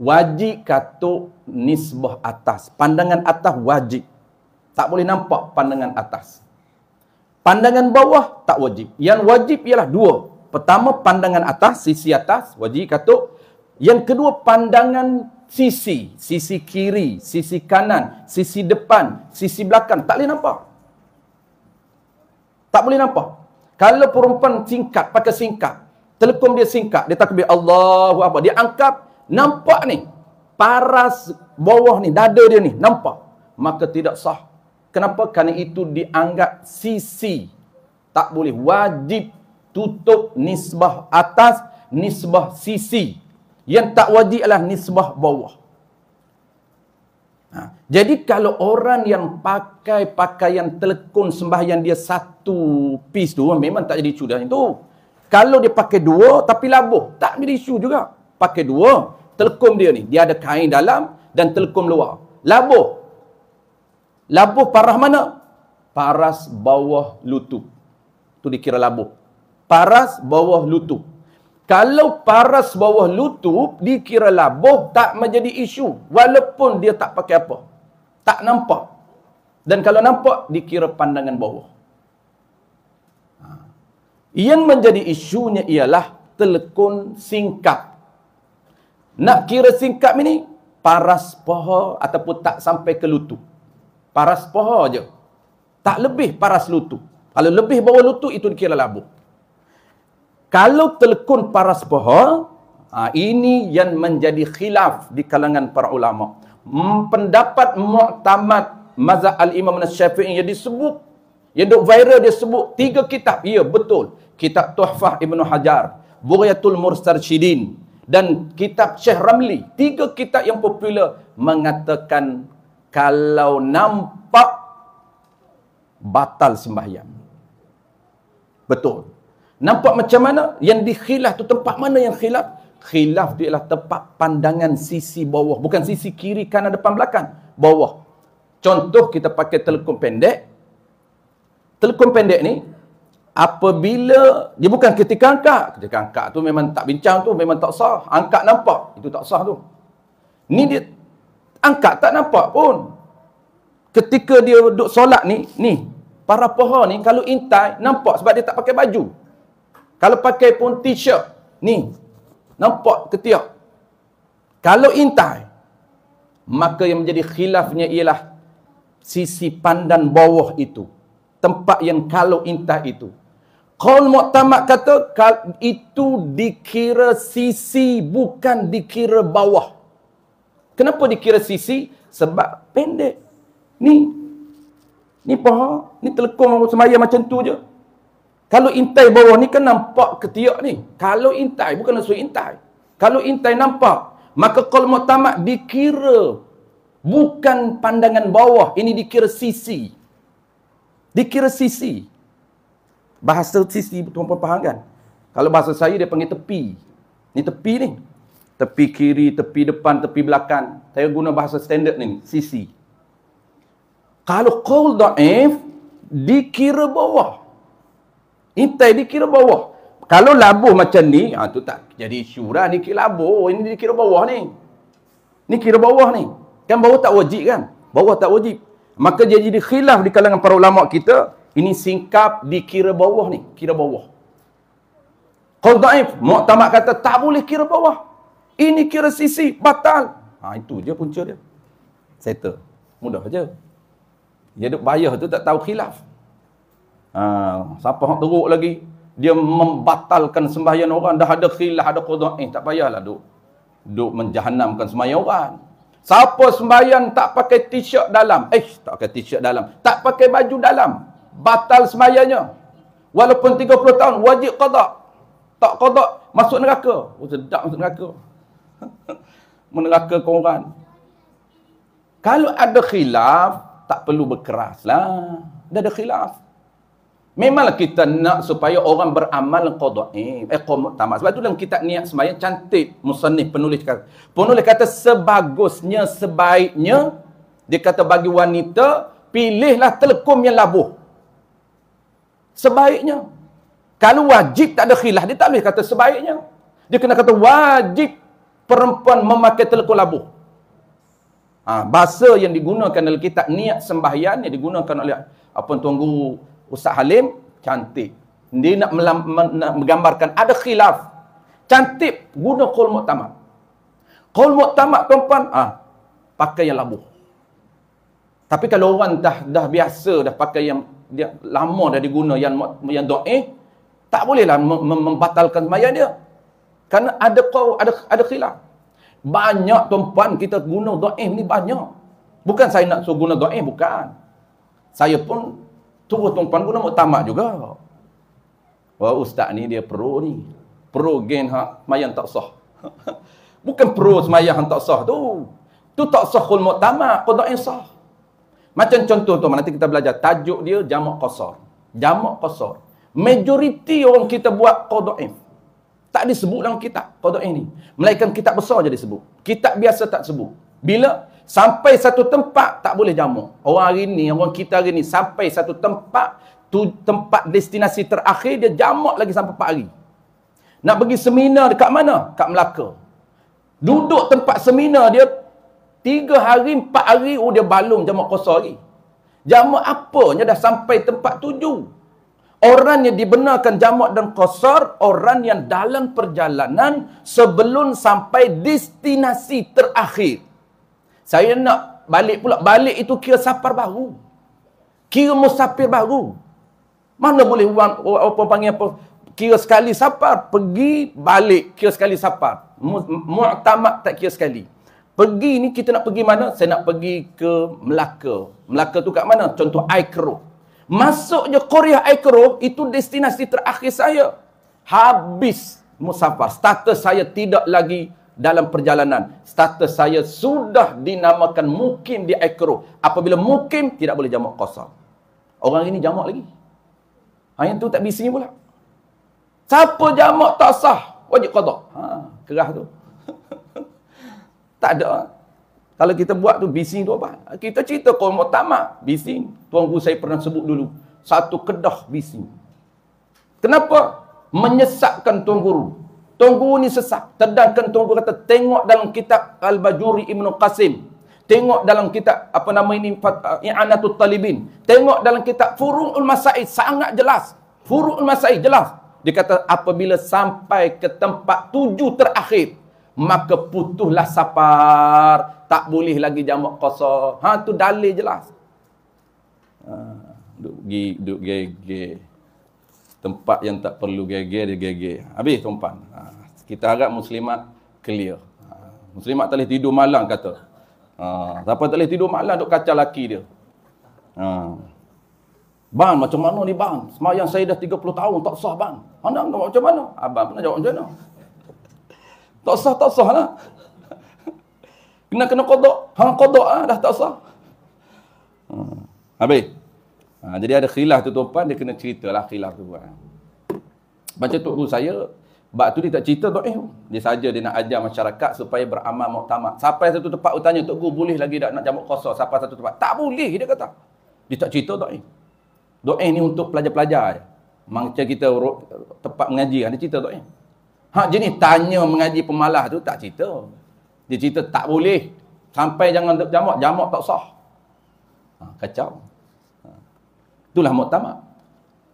Wajib katuk nisbah atas. Pandangan atas wajib. Tak boleh nampak pandangan atas. Pandangan bawah tak wajib. Yang wajib ialah dua. Pertama, pandangan atas, sisi atas, wajib katuk. Yang kedua, pandangan sisi. Sisi kiri, sisi kanan, sisi depan, sisi belakang. Tak boleh nampak. Tak boleh nampak. Kalau perempuan singkat, pakai singkat. Telekom dia singkat. Dia takbir Allahu Akbar. Dia angkat, nampak ni. Paras bawah ni, dada dia ni, nampak. Maka tidak sah. Kenapa? Kerana itu dianggap sisi. Tak boleh. Wajib tutup nisbah atas, nisbah sisi. Yang tak wajib adalah nisbah bawah. Ha. Jadi kalau orang yang pakai pakaian telekun sembahyang dia satu piece tu, memang tak jadi cudah itu. Kalau dia pakai dua tapi labuh, tak jadi isu juga. Pakai dua, telekum dia ni. Dia ada kain dalam dan telekum luar. Labuh. Labuh parah mana? Paras bawah lutut. Tu dikira labuh paras bawah lutut. Kalau paras bawah lutut dikira labuh tak menjadi isu walaupun dia tak pakai apa. Tak nampak. Dan kalau nampak dikira pandangan bawah. Ha. Yang menjadi isunya ialah telekun singkap. Nak kira singkap ini paras paha ataupun tak sampai ke lutut. Paras paha aja, Tak lebih paras lutut. Kalau lebih bawah lutut itu dikira labuh kalau telekun paras poho, ha, ini yang menjadi khilaf di kalangan para ulama. Hmm, pendapat muktamad mazhab al-imam al-syafi'i yang disebut, yang duk viral dia sebut tiga kitab. Ya, betul. Kitab Tuhfah Ibn Hajar, Buryatul Mursar Shidin, dan kitab Syekh Ramli. Tiga kitab yang popular mengatakan kalau nampak batal sembahyang. Betul. Nampak macam mana? Yang dikhilaf tu tempat mana yang khilaf? Khilaf dia ialah tempat pandangan sisi bawah. Bukan sisi kiri, kanan, depan, belakang. Bawah. Contoh kita pakai telekom pendek. Telekom pendek ni, apabila, dia bukan ketika angkat. Ketika angkat tu memang tak bincang tu, memang tak sah. Angkat nampak, itu tak sah tu. Ni dia, angkat tak nampak pun. Ketika dia duduk solat ni, ni, para poha ni kalau intai, nampak sebab dia tak pakai baju. Kalau pakai pun t-shirt ni nampak ketiak. Kalau intai maka yang menjadi khilafnya ialah sisi pandan bawah itu. Tempat yang kalau intai itu. Qaul muktamad kata itu dikira sisi bukan dikira bawah. Kenapa dikira sisi? Sebab pendek. Ni ni paha, ni telekong semaya macam tu je. Kalau intai bawah ni kan nampak ketiak ni. Kalau intai, bukan langsung intai. Kalau intai nampak, maka kalau tamat dikira bukan pandangan bawah. Ini dikira sisi. Dikira sisi. Bahasa sisi, tuan-tuan faham kan? Kalau bahasa saya, dia panggil tepi. Ni tepi ni. Tepi kiri, tepi depan, tepi belakang. Saya guna bahasa standard ni, sisi. Kalau kol da'if, dikira bawah. Intai dikira bawah. Kalau labuh macam ni, ha, tu tak jadi isu lah. Ni kira labuh. Oh, ini dikira bawah ni. Ini kira bawah ni. Kan bawah tak wajib kan? Bawah tak wajib. Maka dia jadi khilaf di kalangan para ulama kita. Ini singkap dikira bawah ni. Kira bawah. Qadda'if. Muqtamad kata tak boleh kira bawah. Ini kira sisi. Batal. Ha, itu je punca dia. Settle. Mudah saja. Dia duk bayar tu tak tahu khilaf. Ha, siapa yang teruk lagi? Dia membatalkan sembahyang orang. Dah ada khilah, ada kodok. Eh, tak payahlah duk. Duk menjahannamkan sembahyang orang. Siapa sembahyang tak pakai t-shirt dalam? Eh, tak pakai t-shirt dalam. Tak pakai baju dalam. Batal sembahyangnya. Walaupun 30 tahun, wajib kodok. Tak kodok, masuk neraka. Oh, sedap masuk neraka. Meneraka kau orang. Kalau ada khilaf, tak perlu berkeras lah. Dah ada khilaf. Memanglah kita nak supaya orang beramal qada'i. Eh, qomut tamat. Sebab itulah kitab niat semayang cantik. Musanih penulis kata. Penulis kata sebagusnya, sebaiknya. Dia kata bagi wanita, pilihlah telekom yang labuh. Sebaiknya. Kalau wajib tak ada khilaf, dia tak boleh kata sebaiknya. Dia kena kata wajib perempuan memakai telekom labuh. Ha, bahasa yang digunakan dalam kitab niat sembahyang yang digunakan oleh apa tuan guru Ustaz Halim cantik. Dia nak, melam, nak menggambarkan ada khilaf. Cantik guna qaul muktamad. Qaul muktamad tuan-tuan ah pakai yang labuh. Tapi kalau orang dah dah biasa dah pakai yang dia lama dah diguna yang yang doa tak bolehlah membatalkan sembahyang dia. Kerana ada qaul ada ada khilaf. Banyak tuan-tuan kita guna doa ni banyak. Bukan saya nak suruh guna doa bukan. Saya pun Terus tuan-tuan pun nak tamat juga. Wah, ustaz ni dia pro ni. Pro gain ha, mayang tak sah. Bukan pro semayang tak sah tu. Tu tak sah khul muktamad, qada sah. Macam contoh tu, nanti kita belajar tajuk dia jamak qasar. Jamak qasar. Majoriti orang kita buat qada'in. Tak disebut dalam kitab qada'in ni. Melainkan kitab besar je disebut. Kitab biasa tak sebut. Bila sampai satu tempat tak boleh jamu. Orang hari ni, orang kita hari ni sampai satu tempat tu tempat destinasi terakhir dia jamak lagi sampai 4 hari. Nak pergi seminar dekat mana? Kat Melaka. Duduk tempat seminar dia tiga hari 4 hari oh dia balung jamak kosong lagi. Jamak apanya dah sampai tempat tuju. Orang yang dibenarkan jamak dan kosor, orang yang dalam perjalanan sebelum sampai destinasi terakhir. Saya nak balik pula. Balik itu kira safar baru. Kira musafir baru. Mana boleh orang, orang, orang, orang panggil apa? Kira sekali safar. Pergi, balik. Kira sekali safar. Mu'tamad tak kira sekali. Pergi ni kita nak pergi mana? Saya nak pergi ke Melaka. Melaka tu kat mana? Contoh Aikro. Masuknya Korea Aikro itu destinasi terakhir saya. Habis musafar. Status saya tidak lagi dalam perjalanan. Status saya sudah dinamakan mukim di Aikro. Apabila mukim, tidak boleh jamak kosong. Orang ini jamak lagi. Hanya tu tak bising pula. Siapa jamak tak sah, wajib kodok. Ha, kerah tu. tak ada. Kalau kita buat tu, bising tu apa? Kita cerita kalau mau tamak, bising. Tuan Guru saya pernah sebut dulu. Satu kedah bising. Kenapa? Menyesatkan Tuan Guru. Tuan Guru ni sesat. Sedangkan Tuan Guru kata, tengok dalam kitab Al-Bajuri Ibn Qasim. Tengok dalam kitab, apa nama ini, uh, I'anatul Talibin. Tengok dalam kitab Furu'ul Masa'id, sangat jelas. Furu'ul Masa'id, jelas. Dia kata, apabila sampai ke tempat tujuh terakhir, maka putuhlah sapar. Tak boleh lagi jamak kosong. Ha, tu dalil jelas. Ha, duk gig, duk gig, tempat yang tak perlu geger dia geger. Habis tuan Ha, kita harap muslimat clear. Ha, muslimat tak boleh tidur malam kata. Ha, siapa tak boleh tidur malam duk kacau laki dia. Ha. Bang, macam mana ni bang? Semayang saya dah 30 tahun, tak sah bang. Anda nak macam mana? Abang pernah jawab macam mana? Tak sah, tak sah lah. Kena kena kodok. hang kodok lah, dah tak sah. Hmm. Habis. Ha, jadi ada khilaf tu tuan-puan, dia kena ceritalah khilaf tu. Ha. Macam tu guru saya, bab tu dia tak cerita tu. Eh, dia saja dia nak ajar masyarakat supaya beramal muktamad. Sampai satu tempat utanya tanya, Tok Guru boleh lagi tak nak jamak kosong? Sampai satu tempat. Tak boleh, dia kata. Dia tak cerita tu. eh ni untuk pelajar-pelajar. Macam kita tempat mengaji, ada kan, cerita tu. Ha, jenis tanya mengaji pemalas tu, tak cerita. Dia cerita tak boleh. Sampai jangan jamak jamak tak sah. Ha, kacau. Itulah muktamad.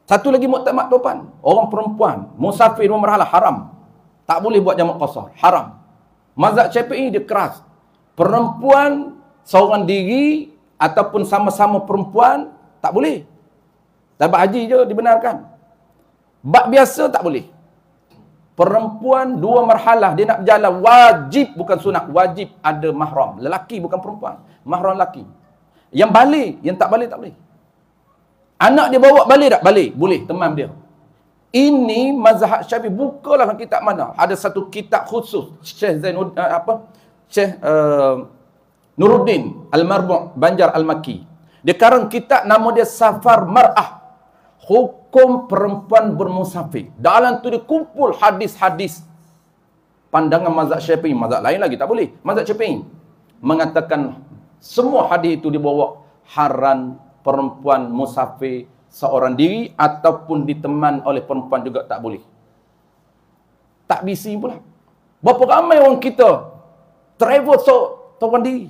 Satu lagi muktamad tuan Orang perempuan, musafir, memerhala, haram. Tak boleh buat jamak kosar. Haram. Mazhab syafi'i dia keras. Perempuan, seorang diri, ataupun sama-sama perempuan, tak boleh. Tabak haji je dibenarkan. Bak biasa tak boleh. Perempuan dua merhalah dia nak berjalan wajib bukan sunat wajib ada mahram lelaki bukan perempuan mahram lelaki yang balik yang tak balik tak boleh Anak dia bawa balik tak? Balik. Boleh. Teman dia. Ini mazhab Syafi'i. Bukalah kitab mana. Ada satu kitab khusus. Syekh Zainud, uh, apa? Syekh uh, Nuruddin Al-Marbu' Banjar Al-Makki. Dia karang kitab nama dia Safar Mar'ah. Hukum perempuan bermusafir. Dalam tu dia kumpul hadis-hadis pandangan mazhab syafi Mazhab lain lagi tak boleh. Mazhab syafi mengatakan semua hadis itu dibawa haran perempuan musafir seorang diri ataupun diteman oleh perempuan juga tak boleh. Tak bisi pula. Berapa ramai orang kita travel so seorang diri.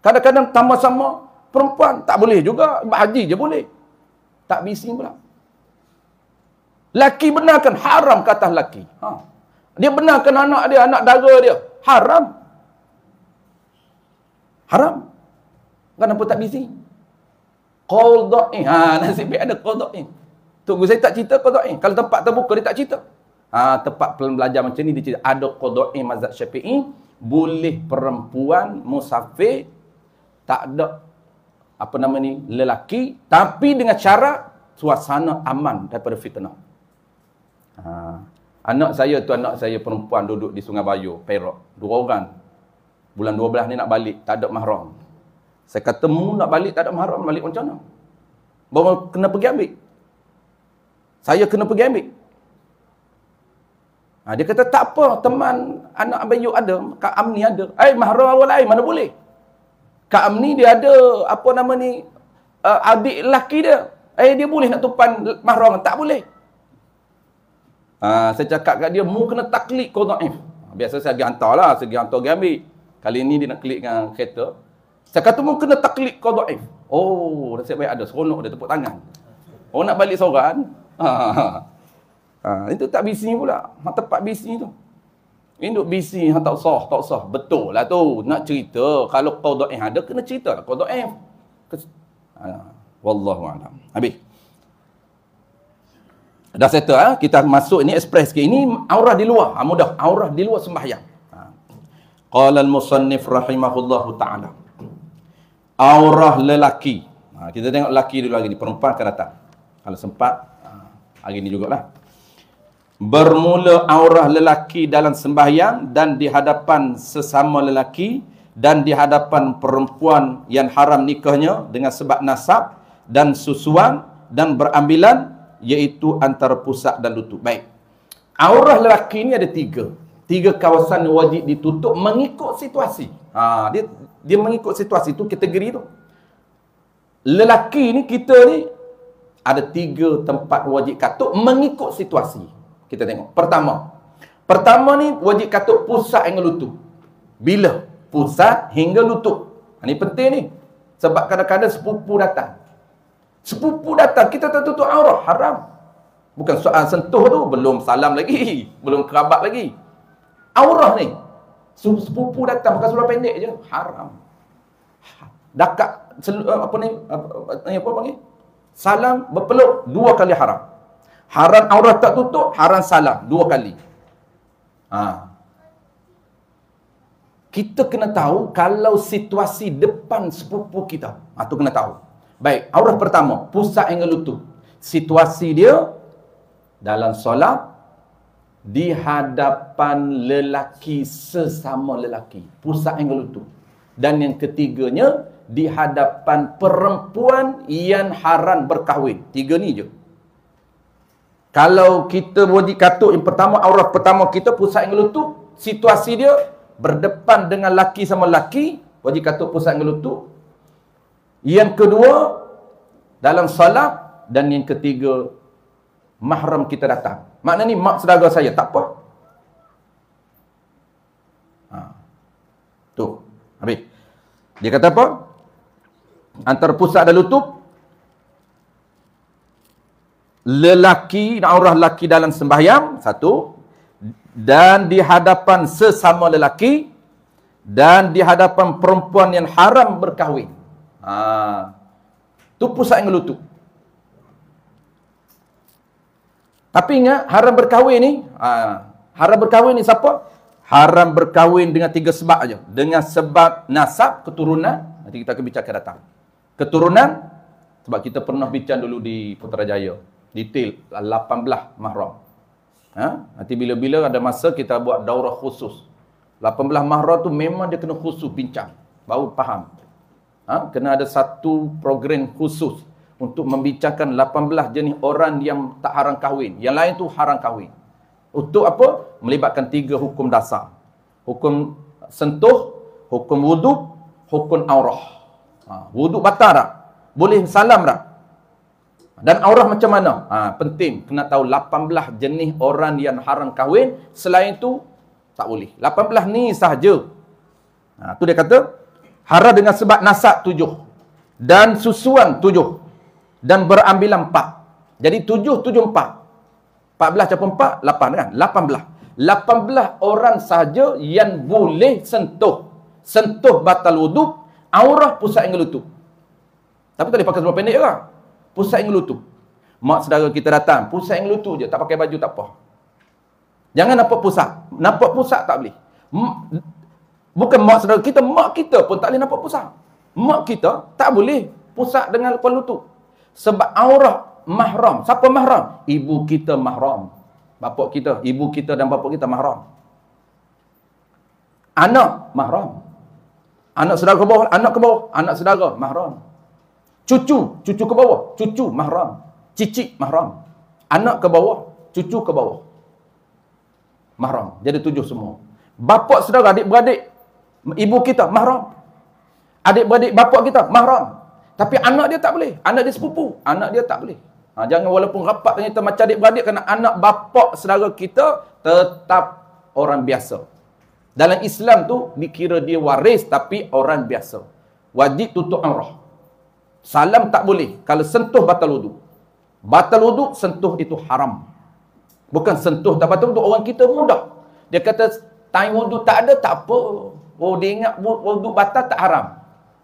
Kadang-kadang tambah sama perempuan tak boleh juga. Haji je boleh. Tak bisi pula. Laki benarkan haram kata laki. Ha. Dia benarkan anak dia, anak dara dia. Haram. Haram. Kenapa tak bising? qada'in. Ha nasib baik ada qada'in. guru saya tak cerita qada'in. Kalau tempat terbuka dia tak cerita. Ha tempat belajar macam ni dia cerita ada qada'in mazhab Syafi'i boleh perempuan musafir tak ada apa nama ni lelaki tapi dengan cara suasana aman daripada fitnah. Ha. Anak saya tu anak saya perempuan duduk di Sungai Bayu, Perak. Dua orang. Bulan 12 ni nak balik, tak ada mahram. Saya kata, mu nak balik tak ada mahram, balik macam mana? Bawa kena pergi ambil. Saya kena pergi ambil. Ha, dia kata, tak apa, teman anak Abang Yuk ada, Kak Amni ada. Eh, mahram awal lain, mana boleh? Kak Amni dia ada, apa nama ni, uh, adik lelaki dia. Eh, dia boleh nak tupan mahram, tak boleh. Ha, saya cakap kat dia, mu kena taklik kodok'im. Biasa saya pergi lah, saya pergi hantar, pergi Kali ni dia nak klik dengan kereta, saya kata mu kena taklid kau daif. Oh, nasib baik ada seronok dia tepuk tangan. Oh nak balik seorang. Ha, ha. ha, ha itu tak bisni pula. Mak ha, tepat bisni tu. Induk bisni, ha, tak sah, tak sah. Betul lah tu. Nak cerita kalau kau daif ada kena cerita lah kau daif. Ha, wallahu alam. Habis. Dah settle ha? Kita masuk ni express sikit. Ini aurah di luar. Ha, mudah. Aurah di luar sembahyang. Ha. Qala musannif rahimahullahu ta'ala aurah lelaki. Ha, kita tengok lelaki dulu lagi ni. Perempuan akan datang. Kalau sempat, ha, hari ni jugalah. Bermula aurah lelaki dalam sembahyang dan di hadapan sesama lelaki dan di hadapan perempuan yang haram nikahnya dengan sebab nasab dan susuan dan berambilan iaitu antara pusat dan lutut. Baik. Aurah lelaki ni ada tiga. Tiga kawasan wajib ditutup mengikut situasi. Ha, dia dia mengikut situasi tu kategori tu. Lelaki ni kita ni ada tiga tempat wajib katuk mengikut situasi. Kita tengok. Pertama. Pertama ni wajib katuk pusat hingga lutut. Bila? Pusat hingga lutut. Ini ha, penting ni. Sebab kadang-kadang sepupu datang. Sepupu datang, kita tak tutup aurah Haram. Bukan soal sentuh tu, belum salam lagi. Belum kerabat lagi. aurah ni, sepupu datang pakai seluar pendek je haram dakak eh, apa ni apa, eh, eh, apa panggil salam berpeluk dua kali haram haram aurat tak tutup haram salam dua kali ha. kita kena tahu kalau situasi depan sepupu kita atau ha, kena tahu baik aurat pertama pusat angle lutut situasi dia dalam solat di hadapan lelaki sesama lelaki pusat angle itu dan yang ketiganya di hadapan perempuan yang haran berkahwin tiga ni je kalau kita boleh katuk yang pertama aurat pertama kita pusat angle itu situasi dia berdepan dengan lelaki sama lelaki boleh katuk pusat angle itu yang kedua dalam solat dan yang ketiga mahram kita datang Makna ni mak sedara saya. Tak apa. Ha. Tu. Habis. Dia kata apa? Antara pusat dan lutut. Lelaki, naurah lelaki dalam sembahyang. Satu. Dan di hadapan sesama lelaki. Dan di hadapan perempuan yang haram berkahwin. Ha. Tu pusat yang lutut. Tapi ingat haram berkahwin ni, ha, haram berkahwin ni siapa? Haram berkahwin dengan tiga sebab aja. Dengan sebab nasab, keturunan, nanti kita akan bincangkan datang. Keturunan sebab kita pernah bincang dulu di Putrajaya. Detail 18 mahram. Ha? Nanti bila-bila ada masa kita buat daurah khusus. 18 mahram tu memang dia kena khusus bincang. Baru faham. Ha? Kena ada satu program khusus untuk membicarakan 18 jenis orang yang tak haram kahwin. Yang lain tu haram kahwin. Untuk apa? Melibatkan tiga hukum dasar. Hukum sentuh, hukum wudu, hukum aurah. Ha, wudu batal tak? Boleh salam tak? Dan aurah macam mana? Ha, penting. Kena tahu 18 jenis orang yang haram kahwin. Selain itu, tak boleh. 18 ni sahaja. Ha, tu dia kata, haram dengan sebab nasab tujuh. Dan susuan tujuh dan berambil empat. Jadi tujuh, tujuh empat. Empat belah, campur empat, lapan kan? Lapan belah. Lapan belah orang sahaja yang boleh sentuh. Sentuh batal wudhu, aurah pusat yang ngelutup. Tapi tak boleh pakai sebuah pendek lah. Pusat yang ngelutup. Mak saudara kita datang, pusat yang ngelutup je. Tak pakai baju, tak apa. Jangan nampak pusat. Nampak pusat tak boleh. Bukan mak saudara kita, mak kita pun tak boleh nampak pusat. Mak kita tak boleh pusat dengan lepas lutut. Sebab aurat mahram. Siapa mahram? Ibu kita mahram. Bapak kita, ibu kita dan bapak kita mahram. Anak mahram. Anak saudara ke bawah, anak ke bawah, anak saudara mahram. Cucu, cucu ke bawah, cucu mahram. Cicit mahram. Anak ke bawah, cucu ke bawah. Mahram. Jadi tujuh semua. Bapak saudara, adik-beradik, ibu kita mahram. Adik-beradik bapak kita mahram. Tapi anak dia tak boleh. Anak dia sepupu. Anak dia tak boleh. Ha, jangan walaupun rapat ternyata macam adik-beradik kerana anak bapak saudara kita tetap orang biasa. Dalam Islam tu dikira dia waris tapi orang biasa. Wajib tutup arah. Salam tak boleh kalau sentuh batal wuduk. Batal wuduk sentuh itu haram. Bukan sentuh tak batal wuduk orang kita mudah. Dia kata time wuduk tak ada tak apa. Oh dia ingat wuduk batal tak haram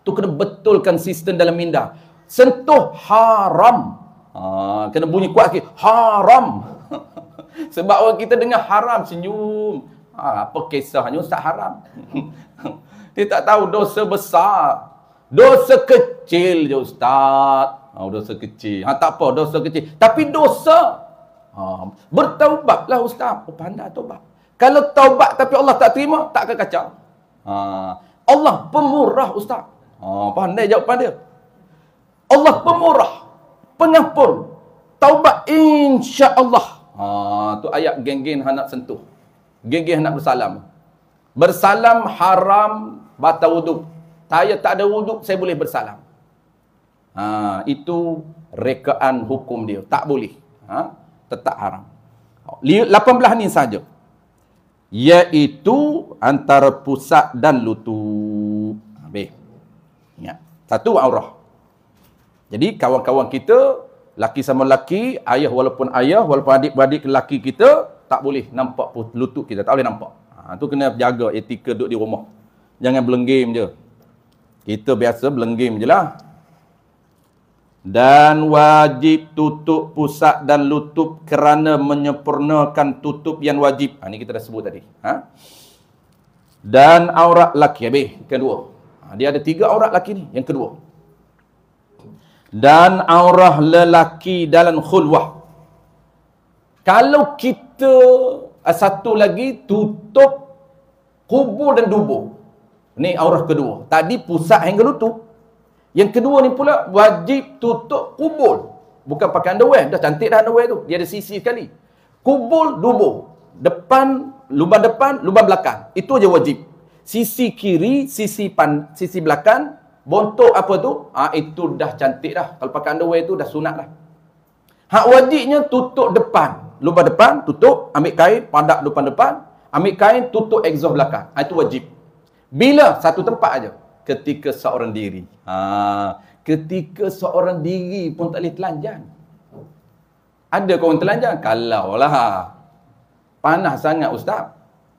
tu kena betulkan sistem dalam minda. Sentuh haram. Ha, kena bunyi kuat sikit. Haram. Sebab orang kita dengar haram senyum. Ha, apa kisahnya ustaz haram? Dia tak tahu dosa besar. Dosa kecil je ustaz. Ha, dosa kecil. Ha, tak apa dosa kecil. Tapi dosa. Ha, bertaubatlah ustaz. Oh, pandai taubat. Kalau taubat tapi Allah tak terima, tak akan kacau. Ha, Allah pemurah ustaz. Oh, pandai jawapan dia. Allah pemurah, pengampun, taubat insya-Allah. Ha, tu ayat geng-geng hendak sentuh. Geng-geng hendak bersalam. Bersalam haram batal wuduk. Saya tak ada wuduk, saya boleh bersalam. Ha, itu rekaan hukum dia. Tak boleh. Ha, tetap haram. 18 ni saja. Iaitu antara pusat dan lutut. Habis. Ingat. Ya. Satu aurah. Jadi kawan-kawan kita, laki sama laki, ayah walaupun ayah, walaupun adik adik lelaki kita, tak boleh nampak lutut kita. Tak boleh nampak. Ha, tu kena jaga etika duduk di rumah. Jangan belenggim je. Kita biasa belenggim je lah. Dan wajib tutup pusat dan lutut kerana menyempurnakan tutup yang wajib. Ha, ini kita dah sebut tadi. Ha? Dan aurat laki. Habis. Kedua. Ha, dia ada tiga aurat lelaki ni. Yang kedua. Dan aurah lelaki dalam khulwah. Kalau kita, eh, satu lagi, tutup kubur dan dubur. Ni aurah kedua. Tadi pusat hingga lutut. Yang kedua ni pula, wajib tutup kubur. Bukan pakai underwear. Dah cantik dah underwear tu. Dia ada sisi sekali. Kubur, dubur. Depan, lubang depan, lubang belakang. Itu aja wajib sisi kiri, sisi pan, sisi belakang, bontok apa tu? Ah ha, itu dah cantik dah. Kalau pakai underwear tu dah sunat lah. Hak wajibnya tutup depan. Lubang depan tutup, ambil kain padak depan depan, ambil kain tutup exhaust belakang. Ha, itu wajib. Bila satu tempat aja ketika seorang diri. Ha, ketika seorang diri pun tak boleh telanjang. Ada kau orang telanjang? Kalau lah. Panas sangat ustaz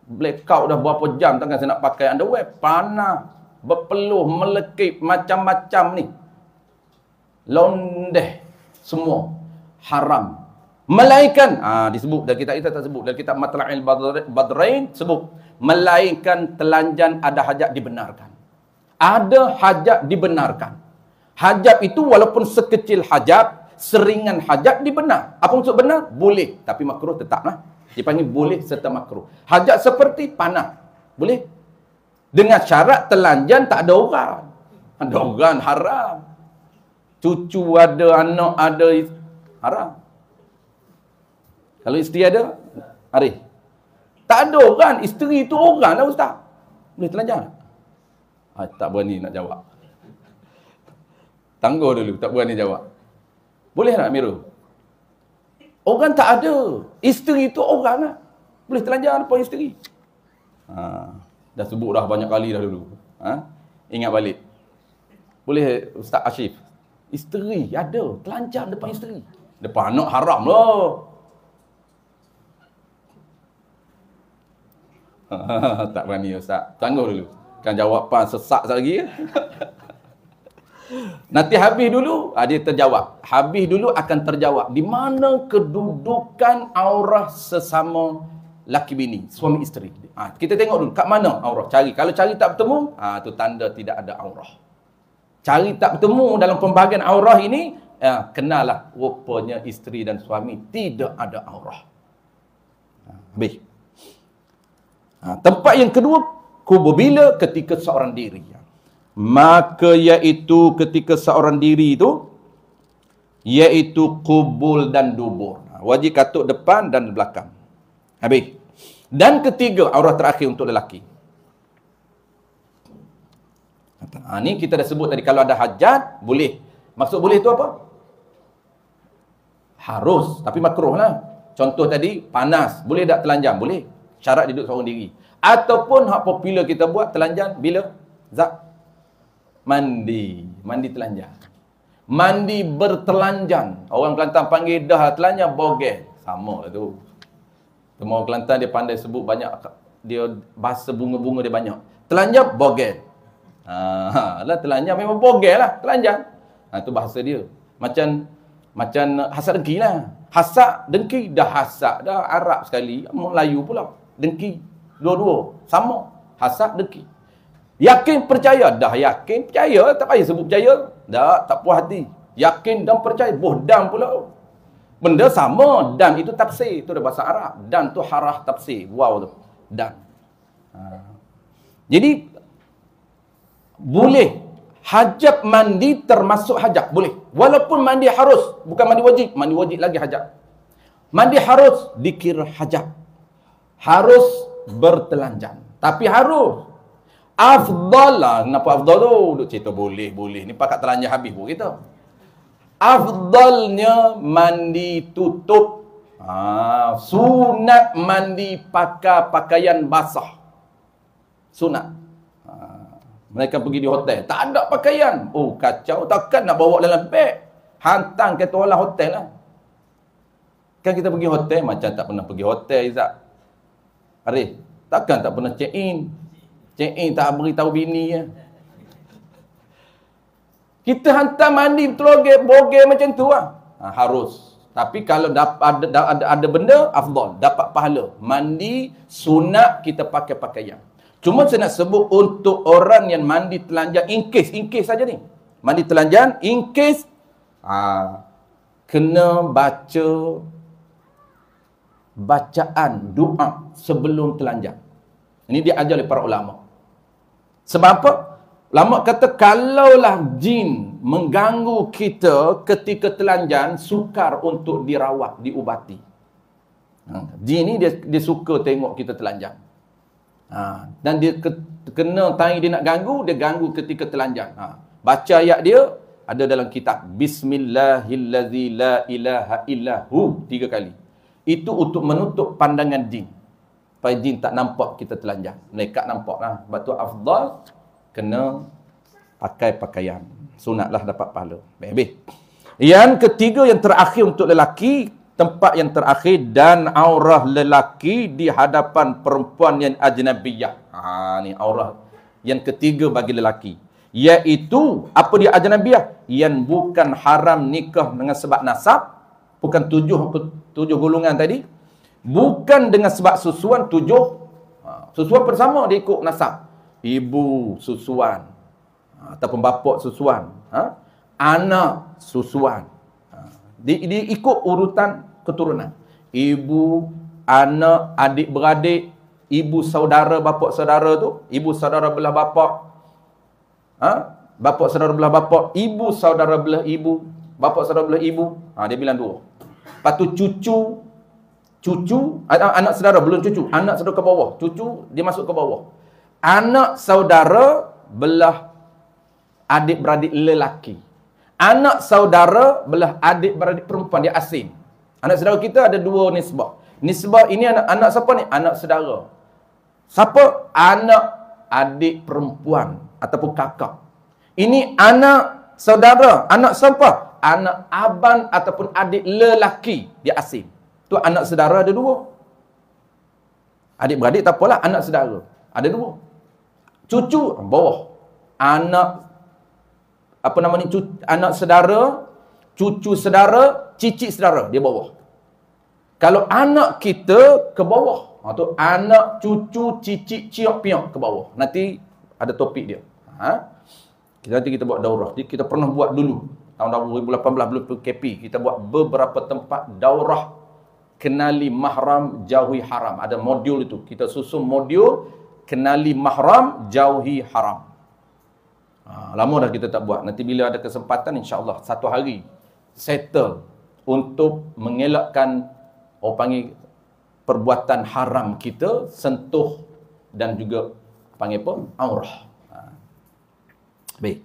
blackout dah berapa jam tangan saya nak pakai underwear panah, berpeluh melekit macam-macam ni londeh semua haram melainkan ah ha, disebut dalam kitab kita tak sebut dalam kitab matla'il badrain sebut melainkan telanjang ada hajat dibenarkan ada hajat dibenarkan hajat itu walaupun sekecil hajat seringan hajat dibenar apa maksud benar boleh tapi makruh tetaplah dia panggil boleh serta makruh. Hajat seperti panah. Boleh? Dengan syarat telanjang tak ada orang. Ada orang haram. Cucu ada, anak ada. Haram. Kalau isteri ada, Arif. Tak ada orang. Isteri itu orang lah Ustaz. Boleh telanjang? Ha, tak berani nak jawab. Tangguh dulu. Tak berani jawab. Boleh tak, Amirul? Orang tak ada. Isteri itu orang lah. Boleh telanjang depan isteri. Ha, dah sebut dah banyak kali dah dulu. Ha? Ingat balik. Boleh Ustaz Ashif? Isteri ada. Telanjang depan isteri. Depan anak haram lah. Oh. tak berani Ustaz. Tangguh dulu. Kan jawapan sesak lagi. Ya? Nanti habis dulu, ah, dia terjawab. Habis dulu akan terjawab. Di mana kedudukan aurah sesama laki bini, suami isteri. Ha, kita tengok dulu, kat mana aurah? Cari. Kalau cari tak bertemu, ha, tu tanda tidak ada aurah. Cari tak bertemu dalam pembahagian aurah ini, ha, kenallah rupanya isteri dan suami tidak ada aurah. Habis. Ha, tempat yang kedua, kubur bila ketika seorang diri. Ha, maka iaitu ketika seorang diri itu iaitu kubul dan dubur wajib katuk depan dan belakang habis dan ketiga aurat terakhir untuk lelaki ha, ni kita dah sebut tadi kalau ada hajat boleh maksud boleh itu apa harus tapi makruh lah contoh tadi panas boleh tak telanjang boleh syarat duduk seorang diri ataupun hak popular kita buat telanjang bila zak mandi mandi telanjang mandi bertelanjang orang Kelantan panggil dah telanjang bogel sama lah tu semua orang Kelantan dia pandai sebut banyak dia bahasa bunga-bunga dia banyak telanjang bogel ha, lah telanjang memang bogel lah telanjang ha, tu bahasa dia macam macam hasad dengki lah hasad dengki dah hasad dah Arab sekali Melayu pula dengki dua-dua sama hasad dengki Yakin percaya dah yakin percaya tak payah sebut percaya dah tak puas hati. Yakin dan percaya bodam pula. Benda sama dan itu tafsir itu dalam bahasa Arab dan tu harah tafsir wow tu dan. Ha. Jadi boleh hajab mandi termasuk hajab boleh walaupun mandi harus bukan mandi wajib mandi wajib lagi hajab mandi harus dikir hajab harus bertelanjang tapi harus afdalah kenapa afdal tu duk cerita boleh boleh ni pakat telanjang habis pun kita afdalnya mandi tutup ha, sunat mandi pakai pakaian basah sunat ha, mereka pergi di hotel tak ada pakaian oh kacau takkan nak bawa dalam beg hantang ke tolah hotel lah kan kita pergi hotel macam tak pernah pergi hotel Izzat Arif takkan tak pernah check in Cik eh, tak beritahu bini ya. Kita hantar mandi terlogel bogel macam tu lah. Ha, harus. Tapi kalau ada, ada, ada benda, afdol. Dapat pahala. Mandi, sunat, kita pakai pakaian. Cuma saya nak sebut untuk orang yang mandi telanjang, in case, in case saja ni. Mandi telanjang, in case, ha, kena baca bacaan doa sebelum telanjang. Ini dia diajar oleh para ulama. Sebab apa? Lama kata kalaulah jin mengganggu kita ketika telanjang sukar untuk dirawat, diubati. Ha. Jin ni dia, dia suka tengok kita telanjang. Ha. Dan dia ke, kena tangi dia nak ganggu, dia ganggu ketika telanjang. Ha. Baca ayat dia ada dalam kitab. Bismillahillazi ilaha illahu. Tiga kali. Itu untuk menutup pandangan jin. Paijin tak nampak kita telanjang. Malaikat nampak lah. Sebab tu afdal kena pakai pakaian. Sunatlah dapat pahala. baik Yang ketiga yang terakhir untuk lelaki. Tempat yang terakhir dan aurah lelaki di hadapan perempuan yang ajnabiyah. Ha, ni aurah yang ketiga bagi lelaki. Iaitu apa dia ajnabiyah? Yang bukan haram nikah dengan sebab nasab. Bukan tujuh, tujuh gulungan tadi. Bukan dengan sebab susuan tujuh. Ha, susuan bersama sama dia ikut nasab. Ibu susuan. Ha, ataupun bapak susuan. Ha? Anak susuan. Ha, dia, dia ikut urutan keturunan. Ibu, anak, adik-beradik. Ibu saudara, bapak saudara tu. Ibu saudara belah bapak. Ha? Bapak saudara belah bapak. Ibu saudara belah ibu. Bapak saudara belah ibu. Ha, dia bilang dua. Lepas tu cucu, cucu anak saudara belum cucu anak saudara ke bawah cucu dia masuk ke bawah anak saudara belah adik beradik lelaki anak saudara belah adik beradik perempuan dia asing anak saudara kita ada dua nisbah nisbah ini anak anak siapa ni anak saudara siapa anak adik perempuan ataupun kakak ini anak saudara anak siapa anak abang ataupun adik lelaki dia asing Tu anak saudara ada dua. Adik-beradik tak apalah, anak saudara. Ada dua. Cucu, bawah. Anak, apa nama ni, cucu, anak saudara, cucu saudara, cicit saudara, dia bawah. Kalau anak kita ke bawah, atau ha, anak, cucu, cicit, ciok, piok ke bawah. Nanti ada topik dia. Ha? Kita nanti kita buat daurah. Jadi kita pernah buat dulu. Tahun 2018 belum KP. Kita buat beberapa tempat daurah kenali mahram, jauhi haram. Ada modul itu. Kita susun modul, kenali mahram, jauhi haram. Ha, lama dah kita tak buat. Nanti bila ada kesempatan, insyaAllah satu hari settle untuk mengelakkan orang panggil perbuatan haram kita, sentuh dan juga panggil apa? Aurah. Ha. Baik.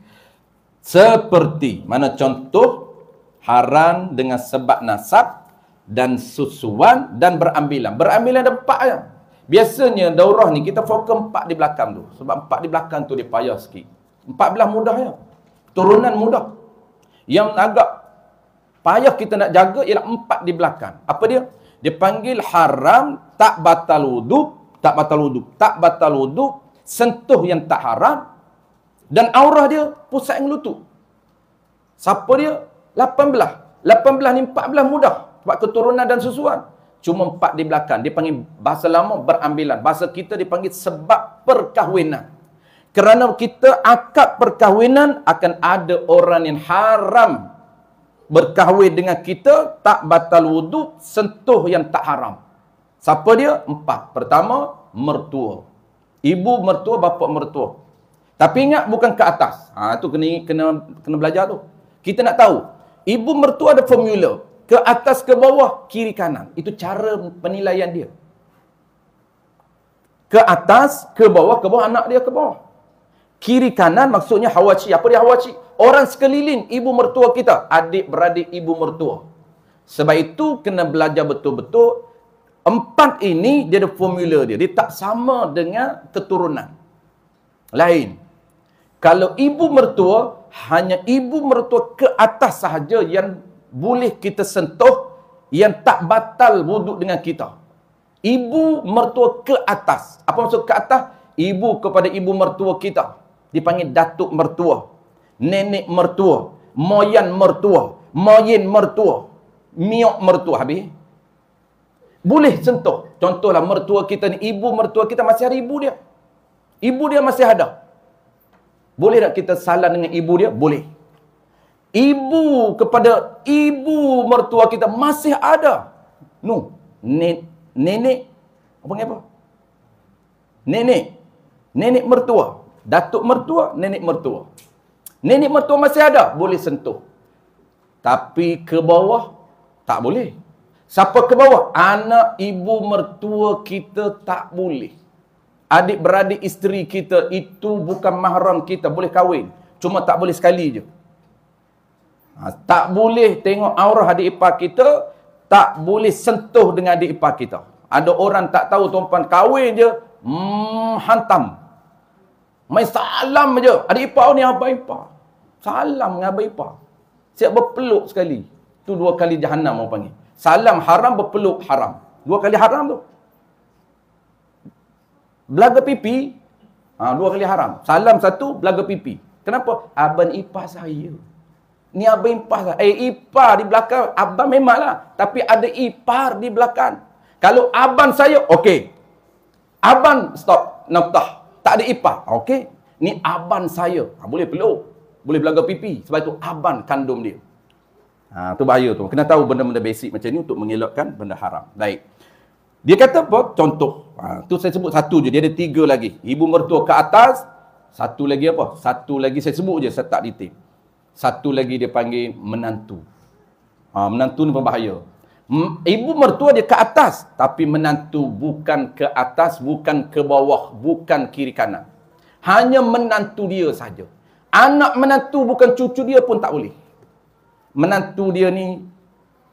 Seperti mana contoh haram dengan sebab nasab dan susuan dan berambilan. Berambilan ada empat ayat. Biasanya daurah ni kita fokus empat di belakang tu. Sebab empat di belakang tu dia payah sikit. Empat belah mudah ya. Turunan mudah. Yang agak payah kita nak jaga ialah empat di belakang. Apa dia? Dia panggil haram tak batal wudu, tak batal wudu, tak batal wudu, sentuh yang tak haram dan aurah dia pusat yang lutut. Siapa dia? Lapan belah. Lapan belah ni empat belah mudah. Sebab keturunan dan susuan. Cuma empat di belakang. Dia panggil bahasa lama berambilan. Bahasa kita dipanggil sebab perkahwinan. Kerana kita akad perkahwinan akan ada orang yang haram berkahwin dengan kita tak batal wudhu sentuh yang tak haram. Siapa dia? Empat. Pertama, mertua. Ibu mertua, bapa mertua. Tapi ingat bukan ke atas. Ha, tu kena, kena, kena belajar tu. Kita nak tahu. Ibu mertua ada formula ke atas ke bawah, kiri kanan. Itu cara penilaian dia. Ke atas, ke bawah, ke bawah, anak dia ke bawah. Kiri kanan maksudnya hawaci. Apa dia hawaci? Orang sekeliling ibu mertua kita. Adik beradik ibu mertua. Sebab itu kena belajar betul-betul. Empat ini dia ada formula dia. Dia tak sama dengan keturunan. Lain. Kalau ibu mertua, hanya ibu mertua ke atas sahaja yang boleh kita sentuh yang tak batal wuduk dengan kita. Ibu mertua ke atas. Apa maksud ke atas? Ibu kepada ibu mertua kita. Dipanggil datuk mertua. Nenek mertua. Moyan mertua. Moyin mertua. Miok mertua habis. Boleh sentuh. Contohlah mertua kita ni. Ibu mertua kita masih ada ibu dia. Ibu dia masih ada. Boleh tak kita salam dengan ibu dia? Boleh ibu kepada ibu mertua kita masih ada. Nu, nenek, nenek apa panggil apa? Nenek. Nenek mertua. Datuk mertua, nenek mertua. Nenek mertua masih ada, boleh sentuh. Tapi ke bawah, tak boleh. Siapa ke bawah? Anak ibu mertua kita tak boleh. Adik-beradik isteri kita itu bukan mahram kita, boleh kahwin. Cuma tak boleh sekali je. Ha, tak boleh tengok aurah adik ipar kita, tak boleh sentuh dengan adik ipar kita. Ada orang tak tahu tuan-tuan kahwin je, hmm, hantam. Main salam je, adik ipar ni apa ipar. Salam dengan abang ipar. Siap berpeluk sekali. Tu dua kali jahannam orang panggil. Salam haram, berpeluk haram. Dua kali haram tu. Belaga pipi, ha, dua kali haram. Salam satu, belaga pipi. Kenapa? Abang ipar saya. Ni abang impar lah. Eh, ipar di belakang. Abang memang lah. Tapi ada ipar di belakang. Kalau abang saya, okey. Abang stop. Noktah. Tak ada ipar. Okey. Ni abang saya. Ha, boleh peluk. Boleh belaga pipi. Sebab itu abang kandung dia. Ha, tu bahaya tu. Kena tahu benda-benda basic macam ni untuk mengelakkan benda haram. Baik. Dia kata apa? Contoh. Ha, tu saya sebut satu je. Dia ada tiga lagi. Ibu mertua ke atas. Satu lagi apa? Satu lagi saya sebut je. Saya tak detail. Satu lagi dia panggil menantu. Ha, menantu ni berbahaya. Ibu mertua dia ke atas. Tapi menantu bukan ke atas, bukan ke bawah, bukan kiri kanan. Hanya menantu dia saja. Anak menantu bukan cucu dia pun tak boleh. Menantu dia ni,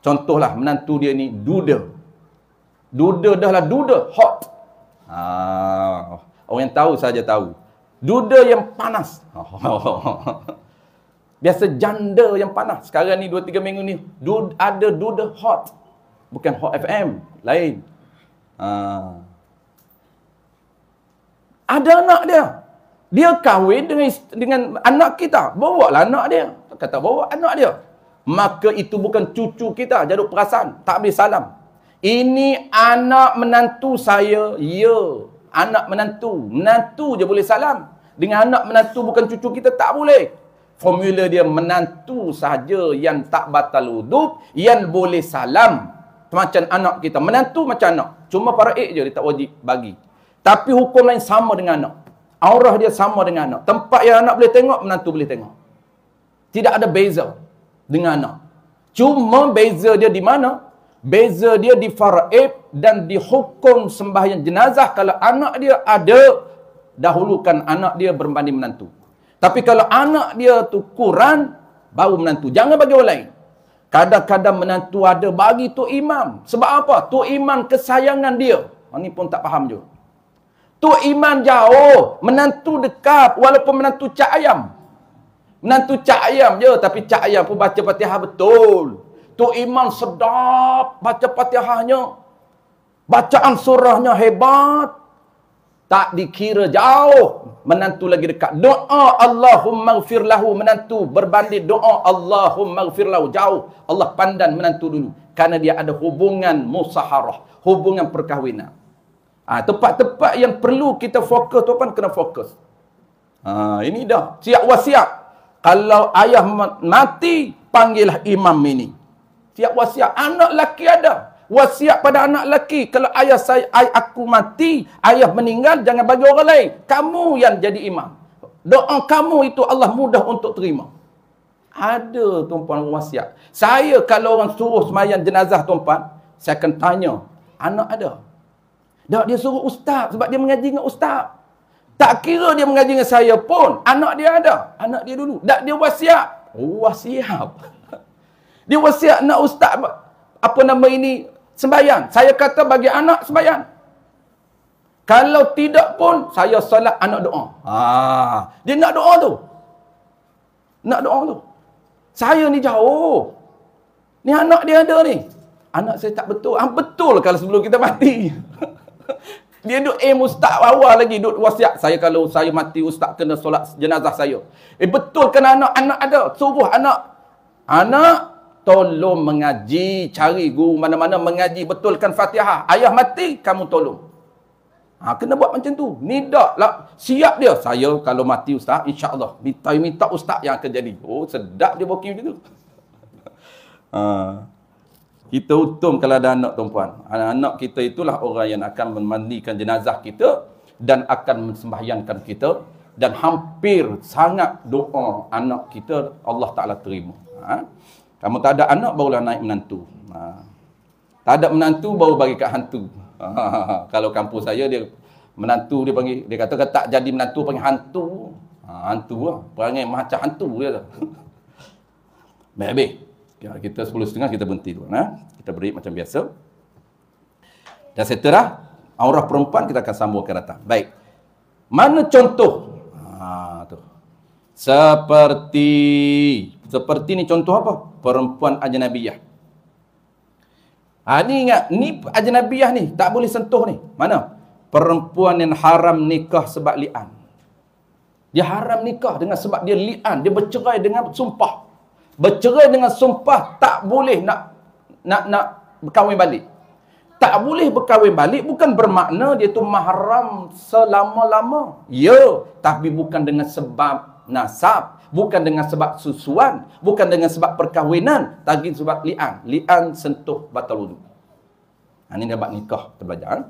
contohlah menantu dia ni duda. Duda dah lah duda, hot. Ha, orang yang tahu saja tahu. Duda yang panas. Oh, oh, oh, oh. Biasa janda yang panas. Sekarang ni 2-3 minggu ni dude, ada the hot. Bukan hot FM. Lain. Ha. Ada anak dia. Dia kahwin dengan, dengan anak kita. Bawa lah anak dia. Kata bawa anak dia. Maka itu bukan cucu kita. Jaduk perasan. Tak boleh salam. Ini anak menantu saya. Ya. Anak menantu. Menantu je boleh salam. Dengan anak menantu bukan cucu kita. Tak boleh formula dia menantu saja yang tak batal wuduk yang boleh salam macam anak kita menantu macam anak cuma para ik je dia tak wajib bagi tapi hukum lain sama dengan anak aurah dia sama dengan anak tempat yang anak boleh tengok menantu boleh tengok tidak ada beza dengan anak cuma beza dia di mana beza dia di faraib dan di hukum sembahyang jenazah kalau anak dia ada dahulukan anak dia berbanding menantu tapi kalau anak dia tu kurang, baru menantu. Jangan bagi orang lain. Kadang-kadang menantu ada bagi tu Imam. Sebab apa? Tu Imam kesayangan dia. Ini ha, pun tak faham juga. Tu Imam jauh, menantu dekat walaupun menantu cak ayam. Menantu cak ayam je, tapi cak ayam pun baca patiha betul. Tu Imam sedap baca patihahnya. Bacaan surahnya hebat. Tak dikira jauh menantu lagi dekat. Doa Allahumma gfir menantu berbanding doa Allahumma gfir jauh. Allah pandan menantu dulu. Kerana dia ada hubungan musaharah. Hubungan perkahwinan. Ha, tempat-tempat yang perlu kita fokus tu kan kena fokus. Ha, ini dah. Siap wasiap. Kalau ayah mati, panggillah imam ini. Siap wasiap. Anak lelaki ada wasiat pada anak lelaki kalau ayah saya ay, aku mati ayah meninggal jangan bagi orang lain kamu yang jadi imam doa kamu itu Allah mudah untuk terima ada tumpuan tuan wasiat saya kalau orang suruh semayan jenazah tuan saya akan tanya anak ada tak dia suruh ustaz sebab dia mengaji dengan ustaz tak kira dia mengaji dengan saya pun anak dia ada anak dia dulu tak dia wasiat oh, wasiat dia wasiat nak ustaz apa nama ini sembahyang. Saya kata bagi anak sembahyang. Kalau tidak pun saya solat anak doa. Ha, dia nak doa tu. Nak doa tu. Saya ni jauh. Ni anak dia ada ni. Anak saya tak betul. Ah betul kalau sebelum kita mati. dia duk eh ustaz awal lagi duk wasiat saya kalau saya mati ustaz kena solat jenazah saya. Eh betul kena anak anak ada. Suruh anak. Anak tolong mengaji, cari guru mana-mana mengaji, betulkan fatihah. Ayah mati, kamu tolong. Ha, kena buat macam tu. Nidak lah. Siap dia. Saya kalau mati ustaz, insyaAllah. Minta, minta ustaz yang akan jadi. Oh, sedap dia bokeh macam tu. Ha. Kita utum kalau ada anak tuan-puan. Anak-anak ha, kita itulah orang yang akan memandikan jenazah kita dan akan mensembahyangkan kita dan hampir sangat doa anak kita Allah Ta'ala terima. Ha? Kamu tak ada anak barulah naik menantu. Ha. Tak ada menantu baru bagi kat hantu. Ha. Kalau kampung saya dia menantu dia panggil dia kata tak jadi menantu panggil hantu. Ha, hantu lah. Perangai macam hantu dia. Baik-baik. Ya, kita sepuluh setengah kita berhenti dulu. Nah. Kita beri macam biasa. Dah settle lah. Aurah perempuan kita akan sambung ke datang. Baik. Mana contoh? Ha, tu. Seperti. Seperti ni contoh apa? perempuan ajnabiyah. Ha, ni ingat, ni ajnabiyah ni, tak boleh sentuh ni. Mana? Perempuan yang haram nikah sebab li'an. Dia haram nikah dengan sebab dia li'an. Dia bercerai dengan sumpah. Bercerai dengan sumpah, tak boleh nak nak nak berkahwin balik. Tak boleh berkahwin balik bukan bermakna dia tu mahram selama-lama. Ya, tapi bukan dengan sebab nasab bukan dengan sebab susuan, bukan dengan sebab perkahwinan, tapi sebab li'an. Li'an sentuh batal wudu. Ha, ini dapat nikah, kita belajar. Eh?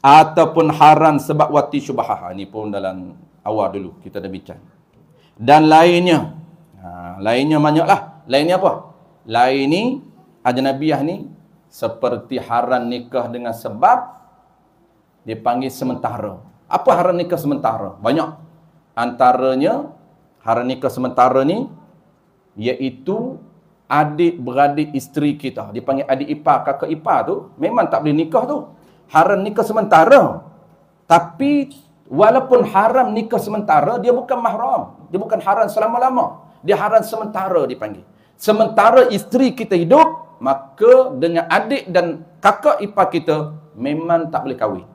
Ataupun haram sebab wati syubahah. Ha, ini pun dalam awal dulu, kita dah bincang. Dan lainnya, ha, lainnya banyaklah. Lainnya apa? Lain ni, ajanabiyah ni, seperti haram nikah dengan sebab dipanggil sementara. Apa haram nikah sementara? Banyak. Antaranya, hari nikah sementara ni iaitu adik beradik isteri kita dipanggil adik ipar kakak ipar tu memang tak boleh nikah tu haram nikah sementara tapi walaupun haram nikah sementara dia bukan mahram dia bukan haram selama-lama dia haram sementara dipanggil sementara isteri kita hidup maka dengan adik dan kakak ipar kita memang tak boleh kahwin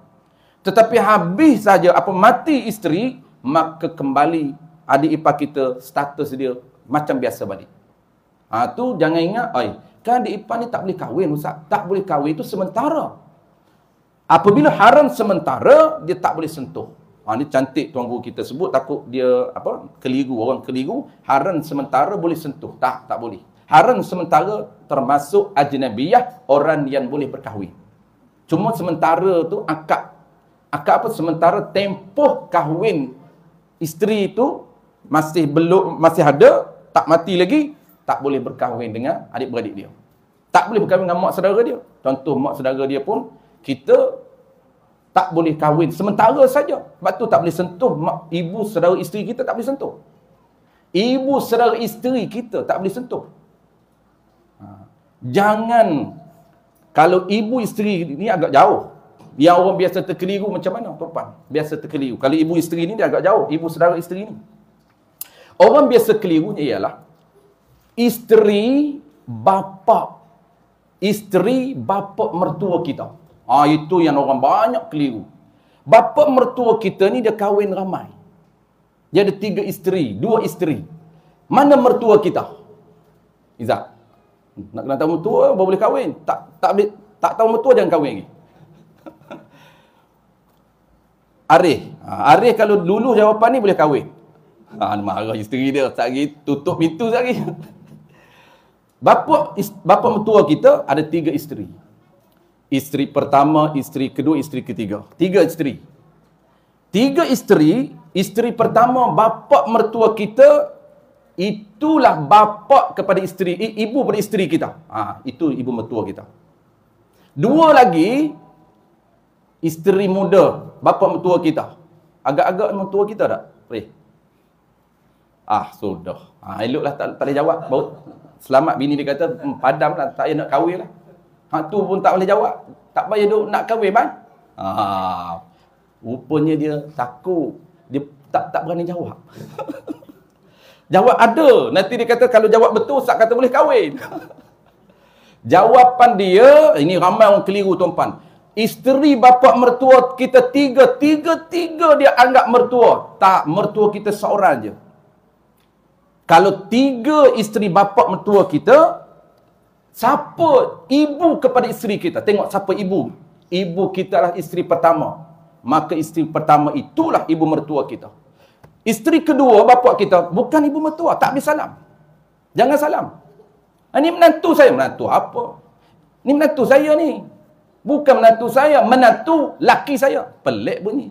tetapi habis saja apa mati isteri maka kembali adik ipar kita status dia macam biasa balik. Ha tu jangan ingat oi, kan adik ipar ni tak boleh kahwin ustaz. Tak boleh kahwin itu sementara. Apabila haram sementara dia tak boleh sentuh. Ha ni cantik tuan guru kita sebut takut dia apa keliru orang keliru haram sementara boleh sentuh. Tak tak boleh. Haram sementara termasuk ajnabiyah orang yang boleh berkahwin. Cuma sementara tu akad akad apa sementara tempoh kahwin isteri itu masih belum masih ada tak mati lagi tak boleh berkahwin dengan adik-beradik dia tak boleh berkahwin dengan mak saudara dia contoh mak saudara dia pun kita tak boleh kahwin sementara saja sebab tu tak boleh sentuh mak ibu saudara isteri kita tak boleh sentuh ibu saudara isteri kita tak boleh sentuh ha. jangan kalau ibu isteri ni agak jauh yang orang biasa terkeliru macam mana tuan biasa terkeliru kalau ibu isteri ni dia agak jauh ibu saudara isteri ni Orang biasa kelirunya ialah isteri bapa isteri bapa mertua kita. Ah ha, itu yang orang banyak keliru. Bapa mertua kita ni dia kahwin ramai. Dia ada tiga isteri, dua isteri. Mana mertua kita? Izah Nak kena tahu mertua baru boleh kahwin. Tak tak tak, tak tahu mertua jangan kahwin lagi. Arif. Ha, Arif kalau dulu jawapan ni boleh kahwin. Ha, ah, marah isteri dia sehari tutup pintu sehari. Bapa bapa mertua kita ada tiga isteri. Isteri pertama, isteri kedua, isteri ketiga. Tiga isteri. Tiga isteri, isteri pertama bapa mertua kita itulah bapa kepada isteri ibu pada isteri kita. Ha, itu ibu mertua kita. Dua lagi isteri muda bapa mertua kita. Agak-agak mertua kita tak? Eh, Ah, sudah. Ha, ah, eloklah tak, tak boleh jawab. Baut. Selamat bini dia kata, hmm, padam lah. Tak payah nak kahwin lah. Ha, tu pun tak boleh jawab. Tak payah duk nak kahwin, bang. Ha, ah, rupanya dia takut. Dia tak tak berani jawab. jawab ada. Nanti dia kata, kalau jawab betul, sak kata boleh kawin. Jawapan dia, ini ramai orang keliru tuan-puan. Isteri bapa mertua kita tiga, tiga-tiga dia anggap mertua. Tak, mertua kita seorang je. Kalau tiga isteri bapa mertua kita, siapa ibu kepada isteri kita? Tengok siapa ibu. Ibu kita lah isteri pertama. Maka isteri pertama itulah ibu mertua kita. Isteri kedua bapa kita bukan ibu mertua. Tak boleh salam. Jangan salam. Ini ah, menantu saya. Menantu apa? Ini menantu saya ni. Bukan menantu saya. Menantu laki saya. Pelik bunyi.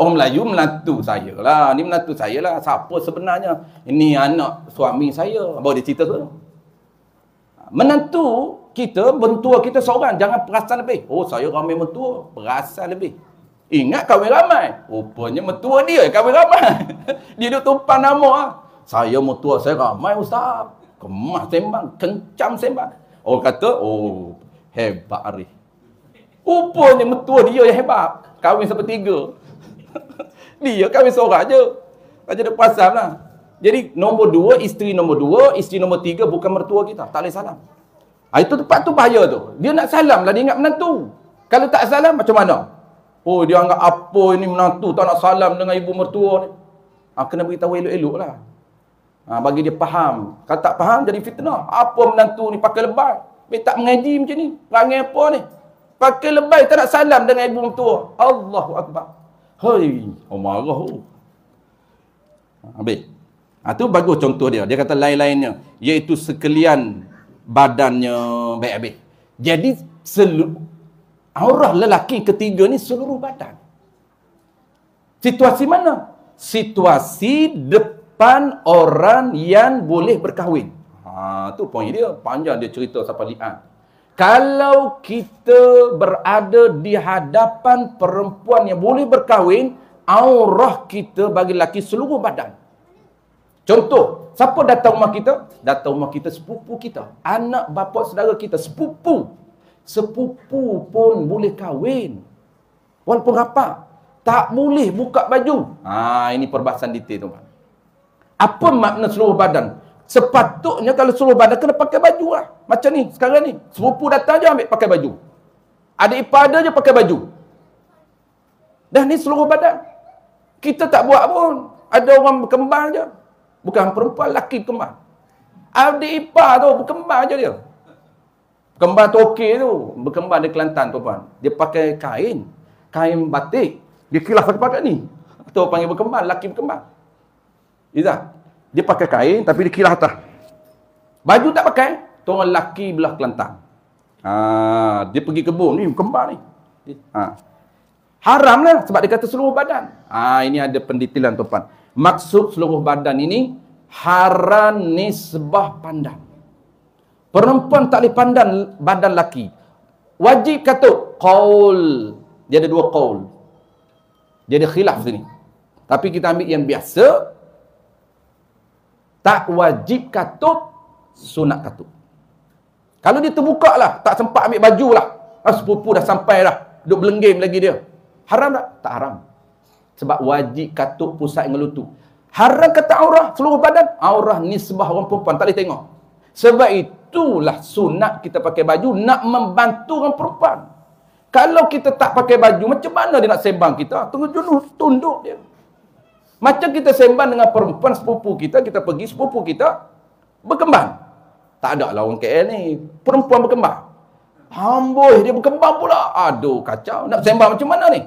Orang Melayu menantu saya lah. Ni menantu saya lah. Siapa sebenarnya? Ini anak suami saya. Bawa dia cerita tu. Menantu kita, bentua kita seorang. Jangan perasan lebih. Oh, saya ramai mentua. Perasan lebih. Ingat kawin ramai. Rupanya mentua dia kawin ramai. dia duduk tumpang nama. Saya mentua saya ramai ustaz. kemah sembang. Kencam sembang. Oh kata, oh, hebat Arif. Rupanya mentua dia yang hebat. Kawin sepertiga. tiga. dia kahwin seorang je. Raja dia pasal lah. Jadi nombor dua, isteri nombor dua, isteri nombor tiga bukan mertua kita. Tak boleh salam. Ha, itu tempat tu bahaya tu. Dia nak salam lah, dia ingat menantu. Kalau tak salam, macam mana? Oh, dia anggap apa ini menantu tak nak salam dengan ibu mertua ni. Ha, kena beritahu elok-elok lah. Ha, bagi dia faham. Kalau tak faham, jadi fitnah. Apa menantu ni pakai lebay? Dia tak mengaji macam ni. Rangai apa ni? Pakai lebay tak nak salam dengan ibu mertua. Allahu Akbar. Hei, oh marah oh. Habis. Ha, tu bagus contoh dia. Dia kata lain-lainnya. Iaitu sekalian badannya baik-baik. Jadi, seluruh aurah lelaki ketiga ni seluruh badan. Situasi mana? Situasi depan orang yang boleh berkahwin. Ha, tu poin dia. Panjang dia cerita sampai lian. Kalau kita berada di hadapan perempuan yang boleh berkahwin, aurah kita bagi lelaki seluruh badan. Contoh, siapa datang rumah kita? Datang rumah kita sepupu kita. Anak bapa saudara kita, sepupu. Sepupu pun boleh kahwin. Walaupun apa? Tak boleh buka baju. Ha, ini perbahasan detail tu. Apa makna seluruh badan? Sepatutnya kalau seluruh badan kena pakai baju lah. Macam ni sekarang ni. Sepupu datang je ambil pakai baju. Ada ipada je pakai baju. Dah ni seluruh badan. Kita tak buat pun. Ada orang berkembang je. Bukan perempuan, laki berkembang. Ada ipar tu berkembang je dia. Berkembang tu okey tu. Berkembang di Kelantan tu puan. Dia pakai kain. Kain batik. Dia kilas pakai pakai ni. Tu panggil berkembang, laki berkembang. Izzah, dia pakai kain tapi dia kilah atas. Baju tak pakai, tu orang lelaki belah Kelantan. Ha, dia pergi kebun ni, eh, kembar ni. Ha. Haram sebab dia kata seluruh badan. Ha, ini ada pendetilan tu pan. Maksud seluruh badan ini, haram nisbah pandang. Perempuan tak boleh pandang badan lelaki. Wajib kata, qaul. Dia ada dua qaul. Jadi khilaf sini. Tapi kita ambil yang biasa, tak wajib katuk, sunat katuk. Kalau dia terbuka lah, tak sempat ambil baju lah. Ah, sepupu dah sampai lah. Duduk belenggim lagi dia. Haram tak? Tak haram. Sebab wajib katuk pusat yang ngelutu. Haram kata aurah seluruh badan. Aurah nisbah orang perempuan. Tak boleh tengok. Sebab itulah sunat kita pakai baju nak membantu orang perempuan. Kalau kita tak pakai baju, macam mana dia nak sembang kita? Tunggu dulu, tunduk dia. Macam kita sembang dengan perempuan sepupu kita, kita pergi sepupu kita berkembang. Tak ada lah orang KL ni. Perempuan berkembang. Amboi, dia berkembang pula. Aduh, kacau. Nak sembang macam mana ni?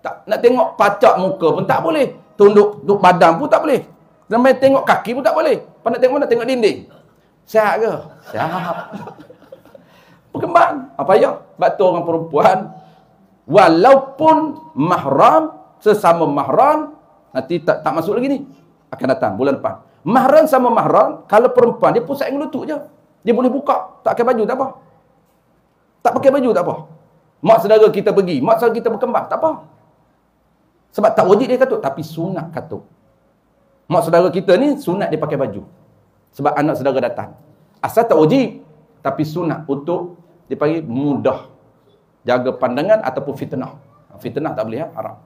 Tak Nak tengok pacak muka pun tak boleh. Tunduk, tunduk badan pun tak boleh. Nak tengok kaki pun tak boleh. Pada nak tengok mana? Tengok dinding. Sehat ke? Sehat. Berkembang. Apa ya? Sebab tu orang perempuan. Walaupun mahram, sesama mahram, Nanti tak tak masuk lagi ni. Akan datang bulan depan. Mahram sama mahram, kalau perempuan dia pusat yang lutut je. Dia boleh buka, tak pakai baju tak apa. Tak pakai baju tak apa. Mak saudara kita pergi, mak saudara kita berkembang, tak apa. Sebab tak wajib dia katuk, tapi sunat katuk. Mak saudara kita ni sunat dia pakai baju. Sebab anak saudara datang. Asal tak wajib, tapi sunat untuk dia panggil mudah. Jaga pandangan ataupun fitnah. Fitnah tak boleh, ya? haram.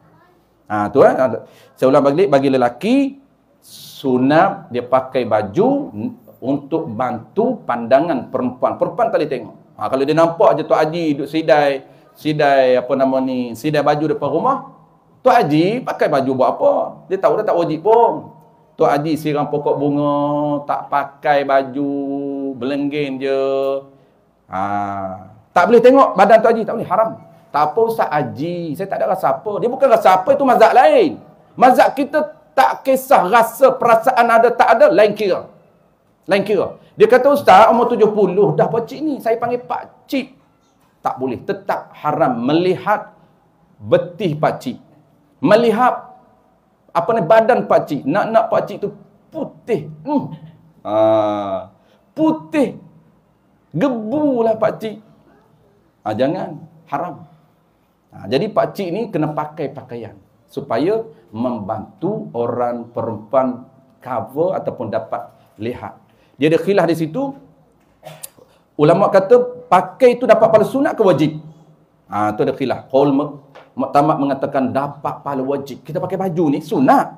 Ha, tu eh. Ha, saya ulang balik bagi lelaki sunat dia pakai baju untuk bantu pandangan perempuan. Perempuan tak boleh tengok. Ha, kalau dia nampak je Tok Haji duduk sidai, sidai apa nama ni, sidai baju depan rumah, Tok Haji pakai baju buat apa? Dia tahu dah tak wajib pun. Tok Haji siram pokok bunga, tak pakai baju, belenggin je. Ha, tak boleh tengok badan Tok Haji, tak boleh, haram. Tak apa Ustaz Haji. Saya tak ada rasa apa. Dia bukan rasa apa. Itu mazhab lain. Mazhab kita tak kisah rasa perasaan ada tak ada. Lain kira. Lain kira. Dia kata Ustaz umur 70 dah pakcik ni. Saya panggil pakcik. Tak boleh. Tetap haram melihat betih pakcik. Melihat apa ni badan pakcik. Nak-nak pakcik tu putih. Hmm. Uh, putih. Gebulah pakcik. Ah, ha, jangan. Haram. Ha, jadi pakcik ni kena pakai pakaian supaya membantu orang perempuan cover ataupun dapat lihat. Dia ada khilaf di situ. Ulama kata pakai itu dapat pahala sunat ke wajib? Ha, itu ada khilaf. Qaul Muqtamad mengatakan dapat pahala wajib. Kita pakai baju ni sunat.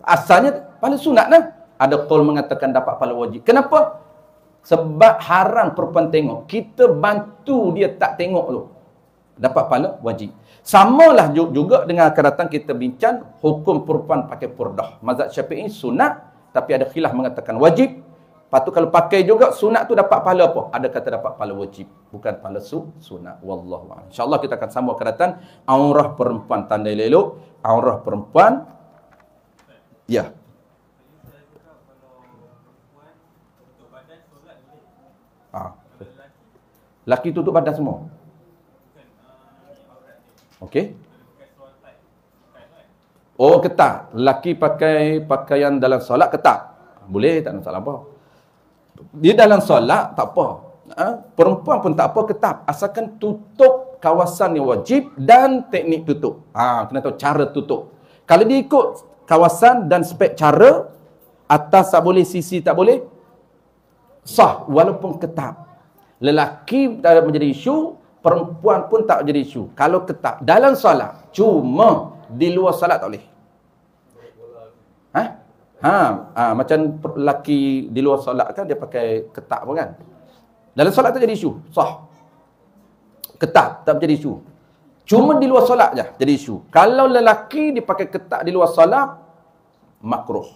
Asalnya pahala sunat lah. Ada kol mengatakan dapat pahala wajib. Kenapa? Sebab haram perempuan tengok. Kita bantu dia tak tengok tu dapat pahala wajib. Samalah juga dengan akan kita bincang hukum perempuan pakai purdah. Mazhab Syafi'i sunat tapi ada khilaf mengatakan wajib. Lepas tu kalau pakai juga sunat tu dapat pahala apa? Ada kata dapat pahala wajib, bukan pahala su sunat. Wallahu a'lam. Insya-Allah kita akan sambung akan aurah perempuan tanda elok, aurah perempuan. Ya. Ah. Laki tutup badan semua. Okey. Oh ketat. Lelaki pakai pakaian dalam solat ketat. Boleh tak nak salah apa. Dia dalam solat tak apa. Ha? Perempuan pun tak apa ketat. Asalkan tutup kawasan yang wajib dan teknik tutup. Ha, kena tahu cara tutup. Kalau dia ikut kawasan dan spek cara, atas tak boleh, sisi tak boleh, sah walaupun ketat. Lelaki menjadi isu, perempuan pun tak jadi isu kalau ketat dalam solat cuma di luar solat tak boleh ha ha, ha macam lelaki di luar solat kan dia pakai ketak, pun kan dalam solat tak jadi isu sah ketak tak jadi isu cuma di luar solat je jadi isu kalau lelaki dipakai ketak di luar solat makruh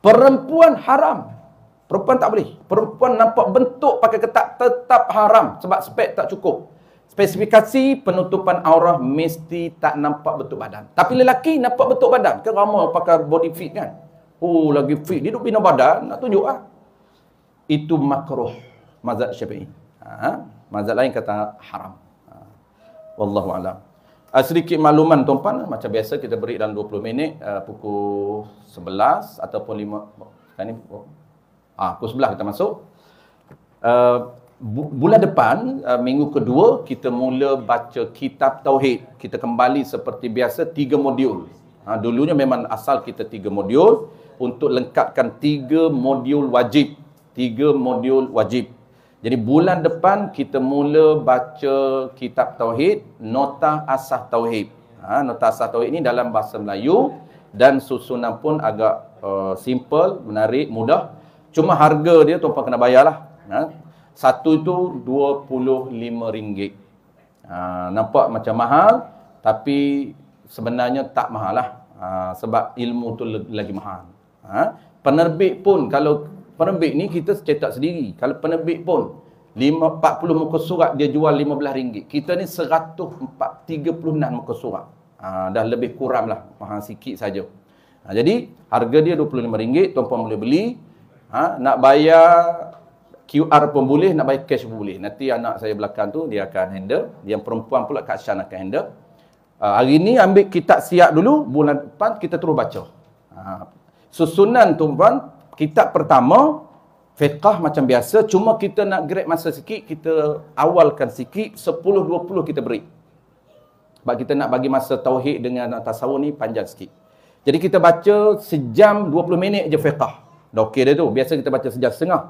perempuan haram Perempuan tak boleh. Perempuan nampak bentuk pakai ketat tetap haram sebab spek tak cukup. Spesifikasi penutupan aurat mesti tak nampak bentuk badan. Tapi lelaki nampak bentuk badan. Kan ramai pakai body fit kan? Oh, lagi fit. Dia duduk bina badan. Nak tunjuk lah. Itu makruh. Mazat syafi'i. Ha? Mazat lain kata haram. Ha. Wallahu'alam. Uh, ah, sedikit makluman tuan-puan. Macam biasa kita beri dalam 20 minit. Uh, pukul 11 ataupun 5. Oh, kan ni? Ah, ha, pukul 11 kita masuk. Uh, bu- bulan depan, uh, minggu kedua, kita mula baca kitab Tauhid. Kita kembali seperti biasa, tiga modul. Ha, dulunya memang asal kita tiga modul untuk lengkapkan tiga modul wajib. Tiga modul wajib. Jadi bulan depan kita mula baca kitab Tauhid, Nota Asah Tauhid. Ha, Nota Asah Tauhid ini dalam bahasa Melayu dan susunan pun agak uh, simple, menarik, mudah. Cuma harga dia tuan-tuan kena bayar lah. Ha? Satu itu RM25. Ha, nampak macam mahal tapi sebenarnya tak mahal lah. Ha, sebab ilmu tu lagi mahal. Ha? Penerbit pun kalau penerbit ni kita cetak sendiri. Kalau penerbit pun 5, 40 muka surat dia jual RM15. Kita ni 136 muka surat. Ha, dah lebih kurang lah. Mahal sikit saja. Ha, jadi harga dia RM25. Tuan-tuan boleh beli ha, nak bayar QR pun boleh, nak bayar cash pun boleh. Nanti anak saya belakang tu dia akan handle. Yang perempuan pula Kak Syan akan handle. Ha, hari ni ambil kitab siap dulu, bulan depan kita terus baca. Ha, susunan tu puan, kitab pertama, fiqah macam biasa. Cuma kita nak grab masa sikit, kita awalkan sikit, 10-20 kita beri. Sebab kita nak bagi masa tauhid dengan tasawuf ni panjang sikit. Jadi kita baca sejam 20 minit je fiqah. Dah okey dah tu. Biasa kita baca sejam setengah.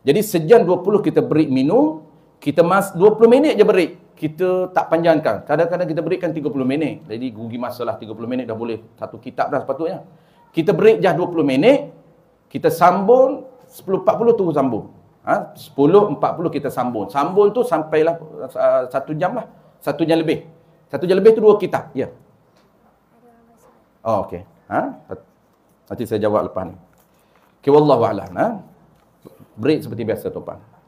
Jadi sejam 20 kita beri minum, kita mas 20 minit je beri. Kita tak panjangkan. Kadang-kadang kita berikan 30 minit. Jadi gugi masalah 30 minit dah boleh. Satu kitab dah sepatutnya. Kita beri jah 20 minit, kita sambung 10.40 tunggu sambung. Ha? 10.40 kita sambung. Sambung tu sampailah uh, satu jam lah. Satu jam lebih. Satu jam lebih tu dua kitab. Ya. Yeah. Oh, okey. Ha? Nanti saya jawab lepas ni. Okay, Wallahu'alam. Ha? Break seperti biasa, Tuan-Tuan.